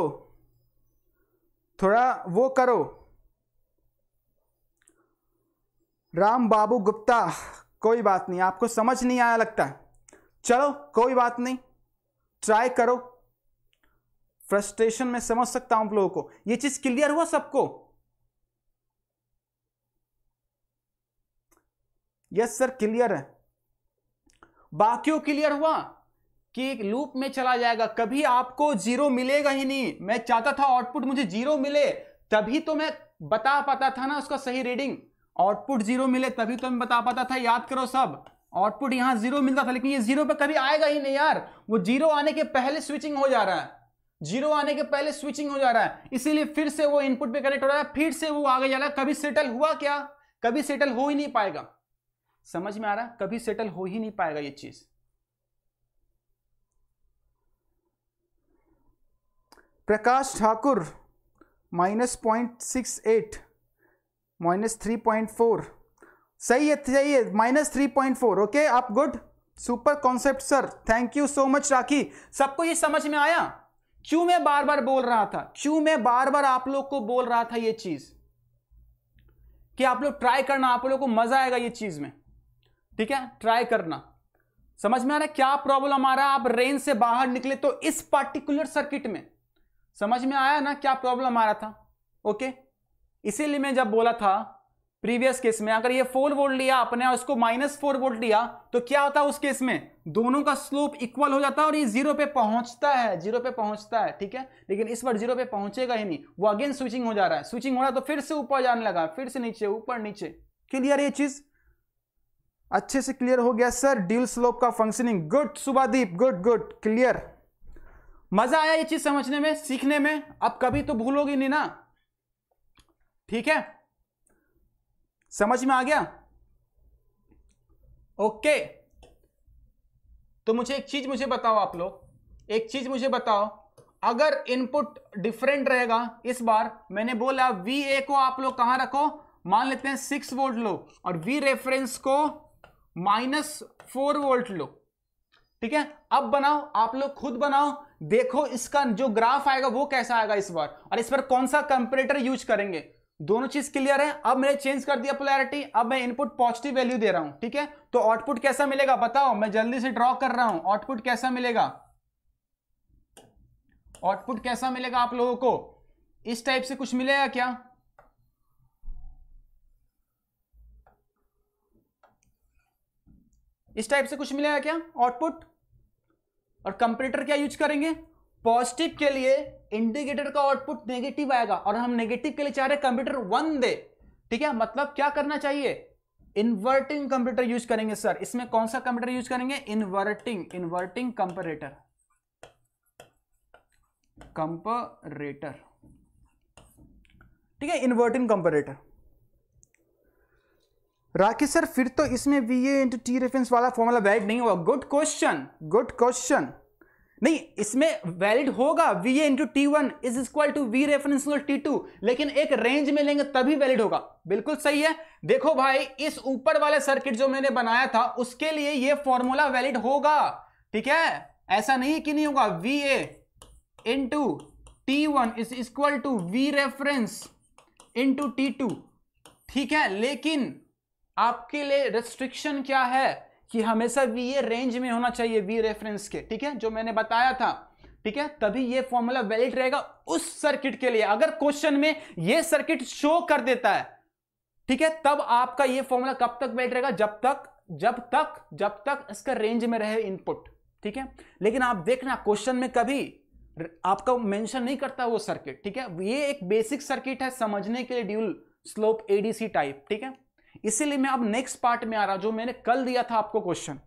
थोड़ा वो करो राम बाबू गुप्ता कोई बात नहीं आपको समझ नहीं आया लगता चलो कोई बात नहीं ट्राई करो फ्रस्ट्रेशन में समझ सकता हूं आप लोगों को ये चीज क्लियर हुआ सबको यस सर क्लियर है बाकियों क्लियर हुआ कि एक लूप में चला जाएगा कभी आपको जीरो मिलेगा ही नहीं मैं चाहता था आउटपुट मुझे जीरो मिले तभी तो मैं बता पाता था ना उसका सही रीडिंग आउटपुट जीरो मिले तभी तो मैं बता पाता था याद करो सब आउटपुट यहां जीरो मिलता था लेकिन ये जीरो पे कभी आएगा ही नहीं यार वो जीरो आने के पहले स्विचिंग हो जा रहा है जीरो आने के पहले स्विचिंग हो जा रहा है इसीलिए फिर से वो इनपुट पे कनेक्ट हो रहा है फिर से वो आगे जा रहा है कभी सेटल हुआ क्या कभी सेटल हो ही नहीं पाएगा समझ में आ रहा है कभी सेटल हो ही नहीं पाएगा ये चीज़ Prakash Thakur minus point six eight minus three point four सही है सही है minus three point four okay आप good super concept sir thank you so much Rakhi सबको ये समझ में आया क्यों मैं बार बार बोल रहा था क्यों मैं बार बार आप लोग को बोल रहा था ये चीज कि आप लोग ट्राई करना आप लोग को मजा आएगा ये चीज में ठीक है ट्राई करना समझ में आ रहा है क्या प्रॉब्लम आ रहा है आप रेंज से बाहर निकले तो इस पार्टिकुलर सर्किट में समझ में आया ना क्या प्रॉब्लम आ रहा था ओके इसीलिए मैं जब बोला था प्रीवियस केस में अगर ये फोर वोल्ट लिया आपने और इसको माइनस फोर वोल्ट लिया तो क्या होता है उस केस में दोनों का स्लोप इक्वल हो जाता है और ये जीरो पे पहुंचता है जीरो पे पहुंचता है ठीक है लेकिन इस बार जीरो पे पहुंचेगा ही नहीं वो अगेन स्विचिंग हो जा रहा है स्विचिंग हो रहा है तो फिर से ऊपर जाने लगा फिर से नीचे ऊपर नीचे क्लियर ये चीज अच्छे से क्लियर हो गया सर ड्यूल स्लोप का functioning good Subhadeep good good clear मजा आया ये चीज समझने में सीखने में अब कभी तो भूलोगे नहीं ना ठीक है समझ में आ गया ओके तो मुझे एक चीज मुझे बताओ आप लोग एक चीज मुझे बताओ अगर इनपुट डिफरेंट रहेगा इस बार मैंने बोला वी ए को आप लोग कहां रखो मान लेते हैं सिक्स वोल्ट लो और वी रेफरेंस को माइनस फोर वोल्ट लो ठीक है अब बनाओ आप लोग खुद बनाओ देखो इसका जो ग्राफ आएगा वो कैसा आएगा इस बार और इस बार कौन सा कंपेरेटर यूज करेंगे दोनों चीज क्लियर है अब मैंने चेंज कर दिया पोलैरिटी अब मैं इनपुट पॉजिटिव वैल्यू दे रहा हूं ठीक है तो आउटपुट कैसा मिलेगा बताओ मैं जल्दी से ड्रॉ कर रहा हूं आउटपुट कैसा मिलेगा आउटपुट कैसा मिलेगा आप लोगों को इस टाइप से कुछ मिलेगा क्या इस टाइप से कुछ मिलेगा क्या आउटपुट और कंपटीटर क्या यूज करेंगे पॉजिटिव के लिए इंडिकेटर का आउटपुट नेगेटिव आएगा और हम नेगेटिव के लिए चाह रहे कंप्यूटर वन दे ठीक है मतलब क्या करना चाहिए इन्वर्टिंग कंप्यूटर यूज करेंगे सर इसमें कौन सा कंप्यूटर यूज करेंगे इन्वर्टिंग इन्वर्टिंग कंपरेटर कंपरेटर ठीक है इन्वर्टिंग कंपरेटर राकेश सर फिर तो इसमें V A into T reference वाला फॉर्मूला वैलिड नहीं होगा गुड क्वेश्चन गुड क्वेश्चन नहीं इसमें वैलिड होगा V A into T one is equal to V reference T two लेकिन एक रेंज में लेंगे तभी वैलिड होगा बिल्कुल सही है देखो भाई इस ऊपर वाले सर्किट जो मैंने बनाया था उसके लिए ये फॉर्मूला वैलिड होगा ठीक है ऐसा नहीं कि नहीं होगा V A into T one is equal to V reference into T two ठीक है लेकिन आपके लिए रेस्ट्रिक्शन क्या है कि हमेशा वी ए रेंज में होना चाहिए वी रेफरेंस के ठीक है जो मैंने बताया था ठीक है तभी ये फॉर्मूला वैलिड रहेगा उस सर्किट के लिए अगर क्वेश्चन में ये सर्किट शो कर देता है ठीक है तब आपका ये फॉर्मूला कब तक वैलिड रहेगा जब तक जब तक जब तक इसका रेंज में रहे इनपुट ठीक है लेकिन आप देखना क्वेश्चन में कभी आपका मेंशन नहीं करता वो सर्किट ठीक है ये एक बेसिक सर्किट है समझने के लिए ड्यूल स्लोप एडीसी टाइप ठीक है इसीलिए मैं अब नेक्स्ट पार्ट में आ रहा जो मैंने कल दिया था आपको क्वेश्चन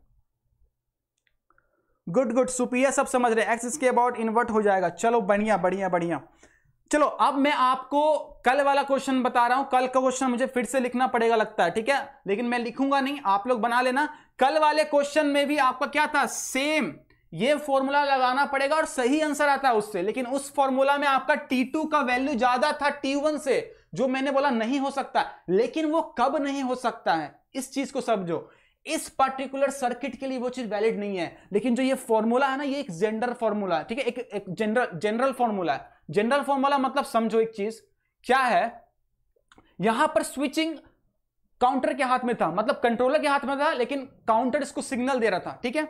गुड गुड सुप्रिया सब समझ रहे एक्स के अबाउट इन्वर्ट हो जाएगा चलो बढ़िया बढ़िया बढ़िया चलो अब मैं आपको कल वाला क्वेश्चन बता रहा हूं कल का क्वेश्चन मुझे फिर से लिखना पड़ेगा लगता है ठीक है लेकिन मैं लिखूंगा नहीं आप लोग बना लेना कल वाले क्वेश्चन में भी आपका क्या था सेम ये फॉर्मूला लगाना पड़ेगा और सही आंसर आता है उससे लेकिन उस फॉर्मूला में आपका टी का वैल्यू ज्यादा था टी से जो मैंने बोला नहीं हो सकता लेकिन वो कब नहीं हो सकता है इस चीज को समझो इस पर्टिकुलर सर्किट के लिए वो चीज वैलिड नहीं है लेकिन जो ये फॉर्मूला है ना ये एक जेंडर फॉर्मूला है ठीक है एक, एक जनरल जनरल फॉर्मूला है जनरल फॉर्मूला मतलब समझो एक चीज क्या है यहां पर स्विचिंग काउंटर के हाथ में था मतलब कंट्रोलर के हाथ में था लेकिन काउंटर इसको सिग्नल दे रहा था ठीक है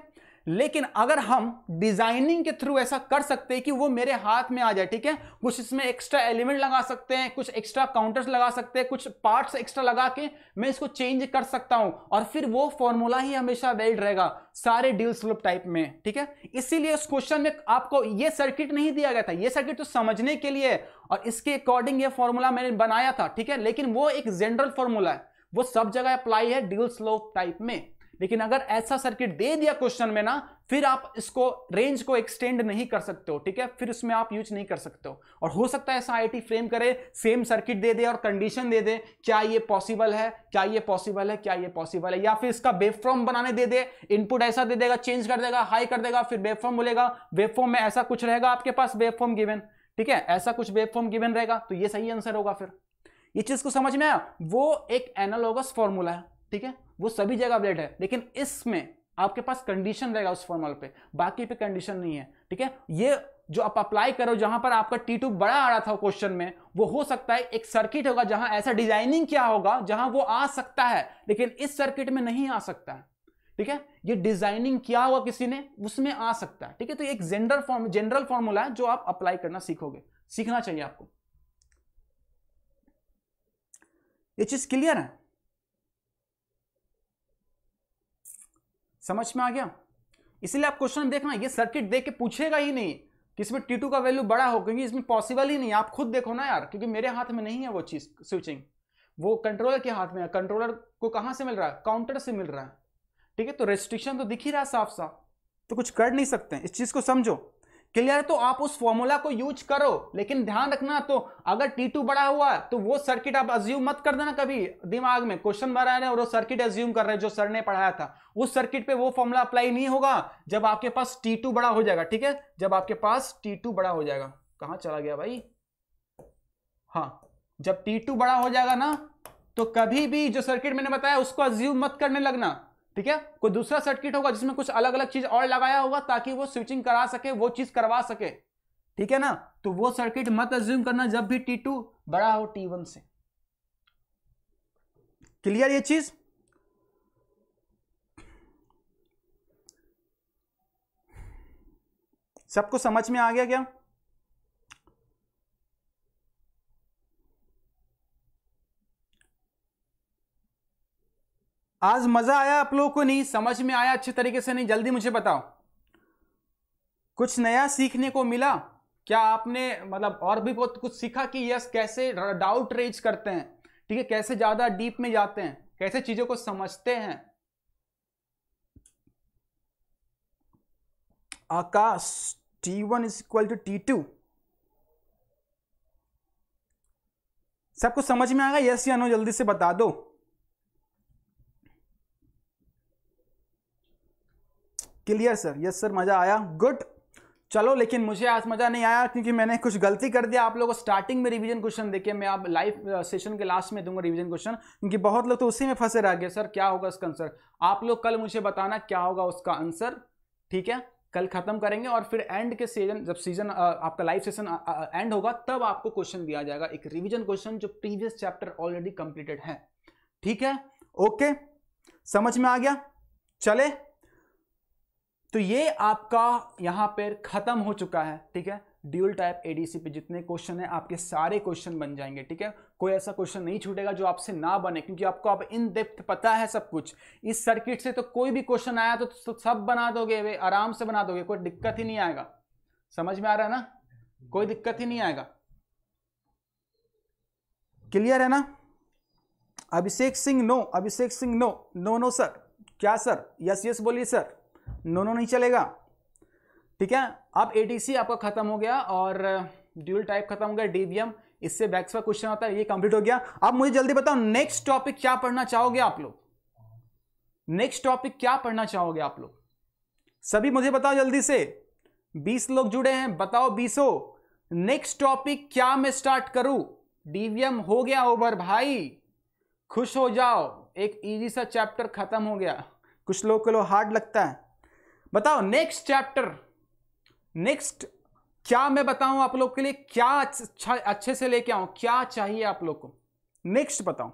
लेकिन अगर हम डिजाइनिंग के थ्रू ऐसा कर सकते हैं कि वो मेरे हाथ में आ जाए ठीक है कुछ इसमें एक्स्ट्रा एलिमेंट लगा सकते हैं कुछ एक्स्ट्रा काउंटर्स लगा सकते हैं कुछ पार्ट्स एक्स्ट्रा लगा के मैं इसको चेंज कर सकता हूं और फिर वो फॉर्मूला ही हमेशा वेल्ड रहेगा सारे डील स्लोप टाइप में ठीक है इसीलिए उस क्वेश्चन में आपको ये सर्किट नहीं दिया गया था ये सर्किट तो समझने के लिए और इसके अकॉर्डिंग ये फॉर्मूला मैंने बनाया था ठीक है लेकिन वो एक जनरल फॉर्मूला है वो सब जगह अप्लाई है ड्यूल स्लोप टाइप में लेकिन अगर ऐसा सर्किट दे दिया क्वेश्चन में ना फिर आप इसको रेंज को एक्सटेंड नहीं कर सकते हो ठीक है फिर उसमें आप यूज नहीं कर सकते हो और हो सकता है ऐसा आई फ्रेम करे सेम सर्किट दे दे और कंडीशन दे दे क्या ये पॉसिबल है क्या ये पॉसिबल है क्या ये पॉसिबल है या फिर इसका वेबफॉर्म बनाने दे दे इनपुट ऐसा दे देगा चेंज कर देगा हाई कर देगा फिर वेबफॉर्म बोलेगा वेबफॉर्म में ऐसा कुछ रहेगा आपके पास वेबफॉर्म गिवेन ठीक है ऐसा कुछ वेबफॉर्म गिवन रहेगा तो ये सही आंसर होगा फिर ये चीज को समझ में आया वो एक एनालॉगस फॉर्मूला है ठीक है वो सभी जगह वैलिड है लेकिन इसमें आपके पास कंडीशन रहेगा उस फॉर्मल पे बाकी पे कंडीशन नहीं है ठीक है ये जो आप अप्लाई करो जहां पर आपका टी टू बड़ा आ रहा था क्वेश्चन में वो हो सकता है एक सर्किट होगा जहां ऐसा डिजाइनिंग क्या होगा जहां वो आ सकता है लेकिन इस सर्किट में नहीं आ सकता है ठीक है ये डिजाइनिंग क्या होगा किसी ने उसमें आ सकता है ठीक है तो एक जेनरल फॉर्म जेनरल फॉर्मूला है जो आप अप्लाई करना सीखोगे सीखना चाहिए आपको ये चीज क्लियर है समझ में आ गया इसलिए आप क्वेश्चन देखना ये सर्किट देख के पूछेगा ही नहीं कि इसमें टी का वैल्यू बड़ा हो क्योंकि इसमें पॉसिबल ही नहीं आप खुद देखो ना यार क्योंकि मेरे हाथ में नहीं है वो चीज़ स्विचिंग वो कंट्रोलर के हाथ में है कंट्रोलर को कहाँ से मिल रहा है काउंटर से मिल रहा है ठीक है तो रेस्ट्रिक्शन तो दिख ही रहा है साफ साफ तो कुछ कर नहीं सकते इस चीज़ को समझो क्लियर है तो आप उस फॉर्मूला को यूज करो लेकिन ध्यान रखना तो अगर टी टू बड़ा हुआ तो वो सर्किट आप अज्यूम मत कर देना कभी दिमाग में क्वेश्चन बना रहे और वो सर्किट अज्यूम कर रहे हैं जो सर ने पढ़ाया था उस सर्किट पे वो फॉर्मूला अप्लाई नहीं होगा जब आपके पास टी टू बड़ा हो जाएगा ठीक है जब आपके पास टी टू बड़ा हो जाएगा कहा चला गया भाई हाँ जब टी टू बड़ा हो जाएगा ना तो कभी भी जो सर्किट मैंने बताया उसको अज्यूम मत करने लगना ठीक है कोई दूसरा सर्किट होगा जिसमें कुछ अलग अलग चीज और लगाया होगा ताकि वो स्विचिंग करा सके वो चीज करवा सके ठीक है ना तो वो सर्किट मत एज्यूम करना जब भी टी टू बड़ा हो टी वन से क्लियर ये चीज सबको समझ में आ गया क्या आज मजा आया आप लोगों को नहीं समझ में आया अच्छे तरीके से नहीं जल्दी मुझे बताओ कुछ नया सीखने को मिला क्या आपने मतलब और भी बहुत कुछ सीखा कि यस कैसे डाउट रेज करते हैं ठीक है कैसे ज्यादा डीप में जाते हैं कैसे चीजों को समझते हैं Aakash T1 one is equal to T two सबको समझ में आएगा यस या नो जल्दी से बता दो क्लियर सर यस सर मज़ा आया गुड चलो लेकिन मुझे आज मज़ा नहीं आया क्योंकि मैंने कुछ गलती कर दिया आप लोगों को स्टार्टिंग में रिवीजन क्वेश्चन देखिए मैं आप लाइव सेशन के लास्ट में दूंगा रिवीजन क्वेश्चन क्योंकि बहुत लोग तो उसी में फंसे रह गए सर क्या होगा उसका आंसर आप लोग कल मुझे बताना क्या होगा उसका आंसर ठीक है कल खत्म करेंगे और फिर एंड के सीजन जब सीजन uh, आपका लाइव सेशन एंड होगा तब आपको क्वेश्चन दिया जाएगा एक रिविजन क्वेश्चन जो प्रीवियस चैप्टर ऑलरेडी कंप्लीटेड है ठीक है ओके समझ में आ गया चले तो ये आपका यहाँ पर ख़त्म हो चुका है ठीक है ड्यूल टाइप एडीसी पे जितने क्वेश्चन हैं आपके सारे क्वेश्चन बन जाएंगे ठीक है कोई ऐसा क्वेश्चन नहीं छूटेगा जो आपसे ना बने क्योंकि आपको अब इन डेप्थ पता है सब कुछ इस सर्किट से तो कोई भी क्वेश्चन आया तो, तो सब बना दोगे वे आराम से बना दोगे कोई दिक्कत ही नहीं आएगा समझ में आ रहा है ना कोई दिक्कत ही नहीं आएगा क्लियर है ना Abhishek Singh no Abhishek Singh no no no sir क्या सर यस यस बोलिए सर नो नो नहीं चलेगा ठीक है अब ए आपका खत्म हो गया और ड्यूल uh, टाइप खत्म हो गया डीबीएम इससे बैक्स का क्वेश्चन होता है ये कंप्लीट हो गया अब मुझे जल्दी बताओ नेक्स्ट टॉपिक क्या पढ़ना चाहोगे आप लोग नेक्स्ट टॉपिक क्या पढ़ना चाहोगे आप लोग सभी मुझे बताओ जल्दी से बीस लोग जुड़े हैं बताओ बीसो नेक्स्ट टॉपिक क्या मैं स्टार्ट करूं डीवीएम हो गया ओवर भाई खुश हो जाओ एक इजी सा चैप्टर खत्म हो गया कुछ लोग के लोग हार्ड लगता है बताओ नेक्स्ट चैप्टर नेक्स्ट क्या मैं बताऊं आप लोग के लिए क्या अच्छा अच्छे से लेके आऊं क्या चाहिए आप लोग को नेक्स्ट बताऊं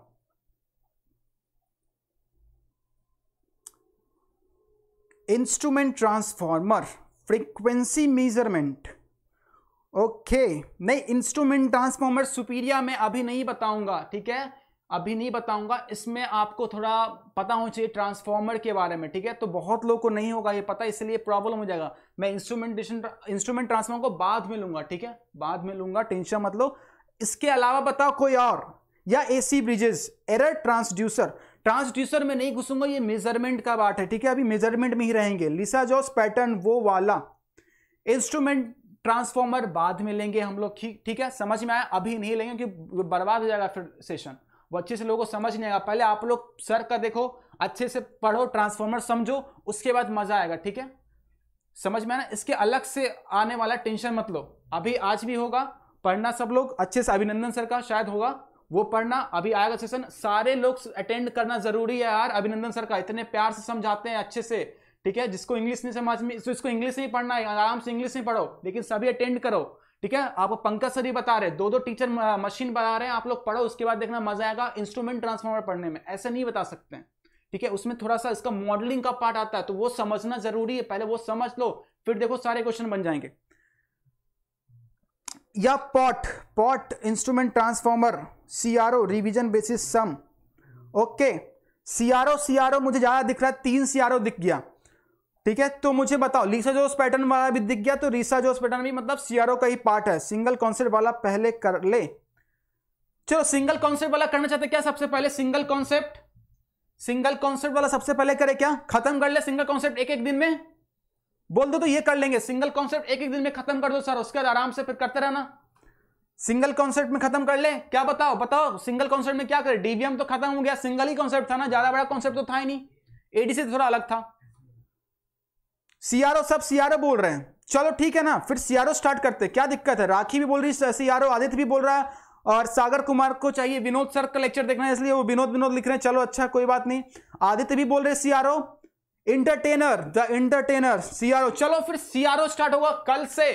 instrument transformer frequency measurement okay नहीं इंस्ट्रूमेंट ट्रांसफॉर्मर सुपीरिया में अभी नहीं बताऊंगा ठीक है अभी नहीं बताऊंगा इसमें आपको थोड़ा पता होना चाहिए ट्रांसफॉर्मर के बारे में ठीक है तो बहुत लोगों को नहीं होगा ये पता इसलिए प्रॉब्लम हो जाएगा मैं इंस्ट्रूमेंटेशन इंस्ट्रूमेंट ट्रांसफॉर्मर को बाद में लूंगा ठीक है बाद में लूंगा टेंशन मतलब इसके अलावा बताओ कोई और या AC bridges error transducer transducer में नहीं घुसूंगा ये मेजरमेंट का बात है ठीक है अभी मेजरमेंट में ही रहेंगे लिसा जॉस पैटर्न वो वाला इंस्ट्रूमेंट ट्रांसफॉर्मर बाद में लेंगे हम लोग ठीक है समझ में आया अभी नहीं लेंगे क्योंकि बर्बाद हो जाएगा फिर सेशन वो अच्छे से लोगों को समझ नहीं आएगा पहले आप लोग सर का देखो अच्छे से पढ़ो ट्रांसफॉर्मर समझो उसके बाद मजा आएगा ठीक है समझ में आना इसके अलग से आने वाला टेंशन मत लो अभी आज भी होगा पढ़ना सब लोग अच्छे से अभिनंदन सर का शायद होगा वो पढ़ना अभी आएगा सेशन सारे लोग अटेंड करना जरूरी है यार अभिनंदन सर का इतने प्यार से समझाते हैं अच्छे से ठीक है जिसको इंग्लिश नहीं समझ में इसको इंग्लिश नहीं पढ़ना है आराम से इंग्लिश नहीं पढ़ो लेकिन सभी अटेंड करो ठीक है आपको पंकज सर ही बता रहे दो दो टीचर मशीन बना रहे हैं आप लोग पढ़ो उसके बाद देखना मजा आएगा इंस्ट्रूमेंट ट्रांसफॉर्मर पढ़ने में ऐसे नहीं बता सकते हैं ठीक है उसमें थोड़ा सा इसका मॉडलिंग का पार्ट आता है तो वो समझना जरूरी है पहले वो समझ लो फिर देखो सारे क्वेश्चन बन जाएंगे या pot pot instrument transformer CRO revision basis some okay CRO CRO मुझे ज्यादा दिख रहा है तीन सीआरओ दिख गया ठीक है तो मुझे बताओ लीसा जोस पैटर्न वाला भी दिख गया तो रीसा जोस पैटर्न भी मतलब सीआरओ का ही पार्ट है सिंगल कॉन्सेप्ट वाला पहले कर ले चलो सिंगल कॉन्सेप्ट वाला करना चाहते क्या सबसे पहले सिंगल कॉन्सेप्ट सिंगल कॉन्सेप्ट वाला सबसे पहले करे क्या खत्म कर ले सिंगल कॉन्सेप्ट एक एक दिन में बोल दो तो ये कर लेंगे सिंगल कॉन्सेप्ट एक एक दिन में खत्म कर दो सर उसके बाद आराम से फिर करते रहना सिंगल कॉन्सेप्ट में खत्म कर ले क्या बताओ बताओ सिंगल कॉन्सेप्ट में क्या करे डीवीएम तो खत्म हो गया सिंगल ही कॉन्सेप्ट था ना ज्यादा बड़ा कॉन्सेप्ट तो था ही नहीं एडीसी तो थोड़ा अलग था सीआरओ सब सीआरओ बोल रहे हैं चलो ठीक है ना फिर सीआरओ स्टार्ट करते हैं क्या दिक्कत है राखी भी बोल रही है सीआरओ आदित्य भी बोल रहा है और सागर कुमार को चाहिए विनोद सर का लेक्चर देखना है इसलिए वो विनोद विनोद लिख रहे हैं चलो अच्छा कोई बात नहीं आदित्य भी बोल रहे हैं CRO entertainer the entertainer CRO चलो फिर सीआरओ स्टार्ट होगा कल से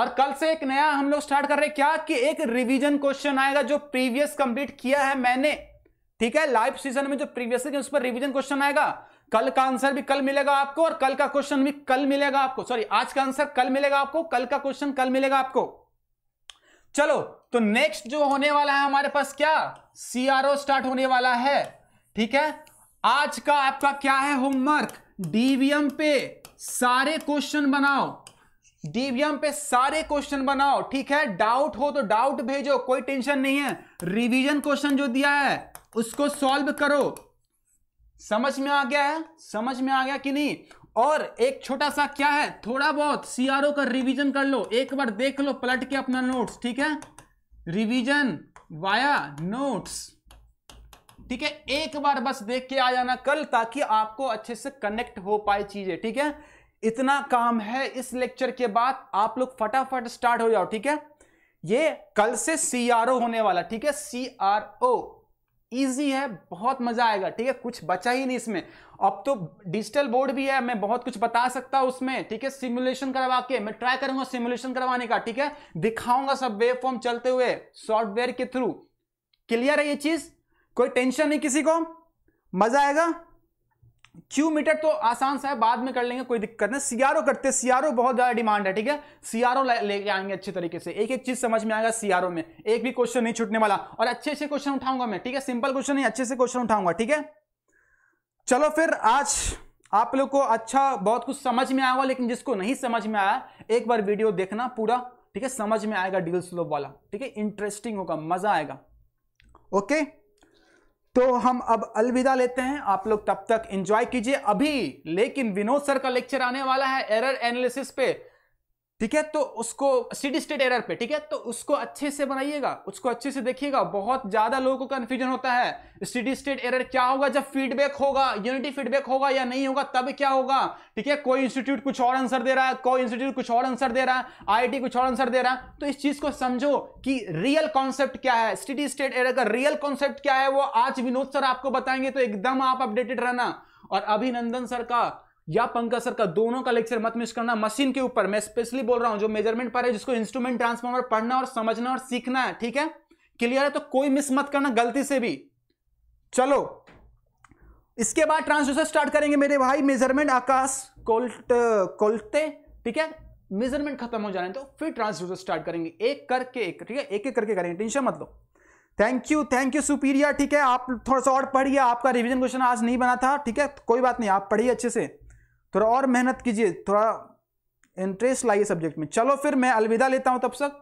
और कल से एक नया हम लोग स्टार्ट कर रहे हैं क्या कि एक रिवीजन क्वेश्चन आएगा जो प्रीवियस कंप्लीट किया है मैंने ठीक है लाइव सीजन में जो प्रीवियस है उस पर रिवीजन क्वेश्चन आएगा कल का आंसर भी कल मिलेगा आपको और कल का क्वेश्चन भी कल मिलेगा आपको सॉरी आज का आंसर कल मिलेगा आपको कल का क्वेश्चन कल मिलेगा आपको चलो तो नेक्स्ट जो होने वाला है हमारे पास क्या सीआरओ स्टार्ट होने वाला है ठीक है आज का आपका क्या है होमवर्क डीवीएम पे सारे क्वेश्चन बनाओ डीवीएम पे सारे क्वेश्चन बनाओ ठीक है डाउट हो तो डाउट भेजो कोई टेंशन नहीं है रिवीजन क्वेश्चन जो दिया है उसको सॉल्व करो समझ में आ गया है समझ में आ गया कि नहीं और एक छोटा सा क्या है थोड़ा बहुत सीआरओ का रिवीजन कर लो एक बार देख लो पलट के अपना नोट्स ठीक है रिवीजन वाया नोट्स ठीक है एक बार बस देख के आ जाना कल ताकि आपको अच्छे से कनेक्ट हो पाए चीजें ठीक है इतना काम है इस लेक्चर के बाद आप लोग फटाफट स्टार्ट हो जाओ ठीक है ये कल से सीआरओ होने वाला ठीक है सीआरओ ईजी है बहुत मजा आएगा ठीक है कुछ बचा ही नहीं इसमें अब तो डिजिटल बोर्ड भी है मैं बहुत कुछ बता सकता हूं उसमें ठीक है सिमुलेशन करवा के मैं ट्राई करूंगा सिमुलेशन करवाने का ठीक है दिखाऊंगा सब वेब फॉर्म चलते हुए सॉफ्टवेयर के थ्रू क्लियर है ये चीज कोई टेंशन नहीं किसी को मजा आएगा क्यू मीटर तो आसान सा है बाद में कर लेंगे कोई दिक्कत नहीं सीआरओ करते सीआरओ बहुत ज्यादा डिमांड है ठीक है सीआरओ लेके आएंगे अच्छे तरीके से एक एक चीज समझ में आएगा सीआरओ में एक भी क्वेश्चन नहीं छूटने वाला और अच्छे अच्छे क्वेश्चन उठाऊंगा मैं ठीक है सिंपल क्वेश्चन नहीं अच्छे से क्वेश्चन उठाऊंगा ठीक है चलो फिर आज आप लोग को अच्छा बहुत कुछ समझ में आया लेकिन जिसको नहीं समझ में आया एक बार वीडियो देखना पूरा ठीक है समझ में आएगा डील स्लोप वाला ठीक है इंटरेस्टिंग होगा मजा आएगा ओके तो हम अब अलविदा लेते हैं आप लोग तब तक एंजॉय कीजिए अभी लेकिन विनोद सर का लेक्चर आने वाला है एरर एनालिसिस पे ठीक है तो उसको सीडी स्टेट एरर पे ठीक है तो उसको अच्छे से बनाइएगा उसको अच्छे से देखिएगा बहुत ज्यादा लोगों को कंफ्यूजन होता है सीडी स्टेट एरर क्या होगा जब फीडबैक होगा यूनिटी फीडबैक होगा या नहीं होगा तब क्या होगा ठीक है कोई इंस्टीट्यूट कुछ और आंसर दे रहा है कोई इंस्टीट्यूट कुछ और आंसर दे रहा है आई कुछ और आंसर दे रहा है तो इस चीज को समझो कि रियल कॉन्सेप्ट क्या है सीडी स्टेट एरर का रियल कॉन्सेप्ट क्या है वो आज विनोद सर आपको बताएंगे तो एकदम आप अपडेटेड रहना और अभिनंदन सर का या पंकज सर का दोनों का लेक्चर मत मिस करना मशीन के ऊपर मैं स्पेशली बोल रहा हूं जो मेजरमेंट पर है जिसको इंस्ट्रूमेंट ट्रांसफॉर्मर पढ़ना और समझना और सीखना है ठीक है क्लियर है तो कोई मिस मत करना गलती से भी चलो इसके बाद ट्रांसड्यूसर स्टार्ट करेंगे मेरे भाई मेजरमेंट आकाश कोल्ट कोल्टे ठीक है मेजरमेंट खत्म हो जाने तो फिर ट्रांसड्यूसर स्टार्ट करेंगे एक करके एक ठीक है एक एक करके करेंगे टेंशन मत लो thank you thank you Supriya ठीक है आप थोड़ा सा और पढ़िए आपका रिवीजन क्वेश्चन आज नहीं बना था ठीक है कोई बात नहीं आप पढ़िए अच्छे से थोड़ा और मेहनत कीजिए थोड़ा इंटरेस्ट लाइए सब्जेक्ट में चलो फिर मैं अलविदा लेता हूं तब तक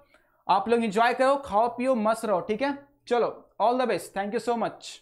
आप लोग इंजॉय करो खाओ पियो मस्त रहो ठीक है चलो all the best thank you so much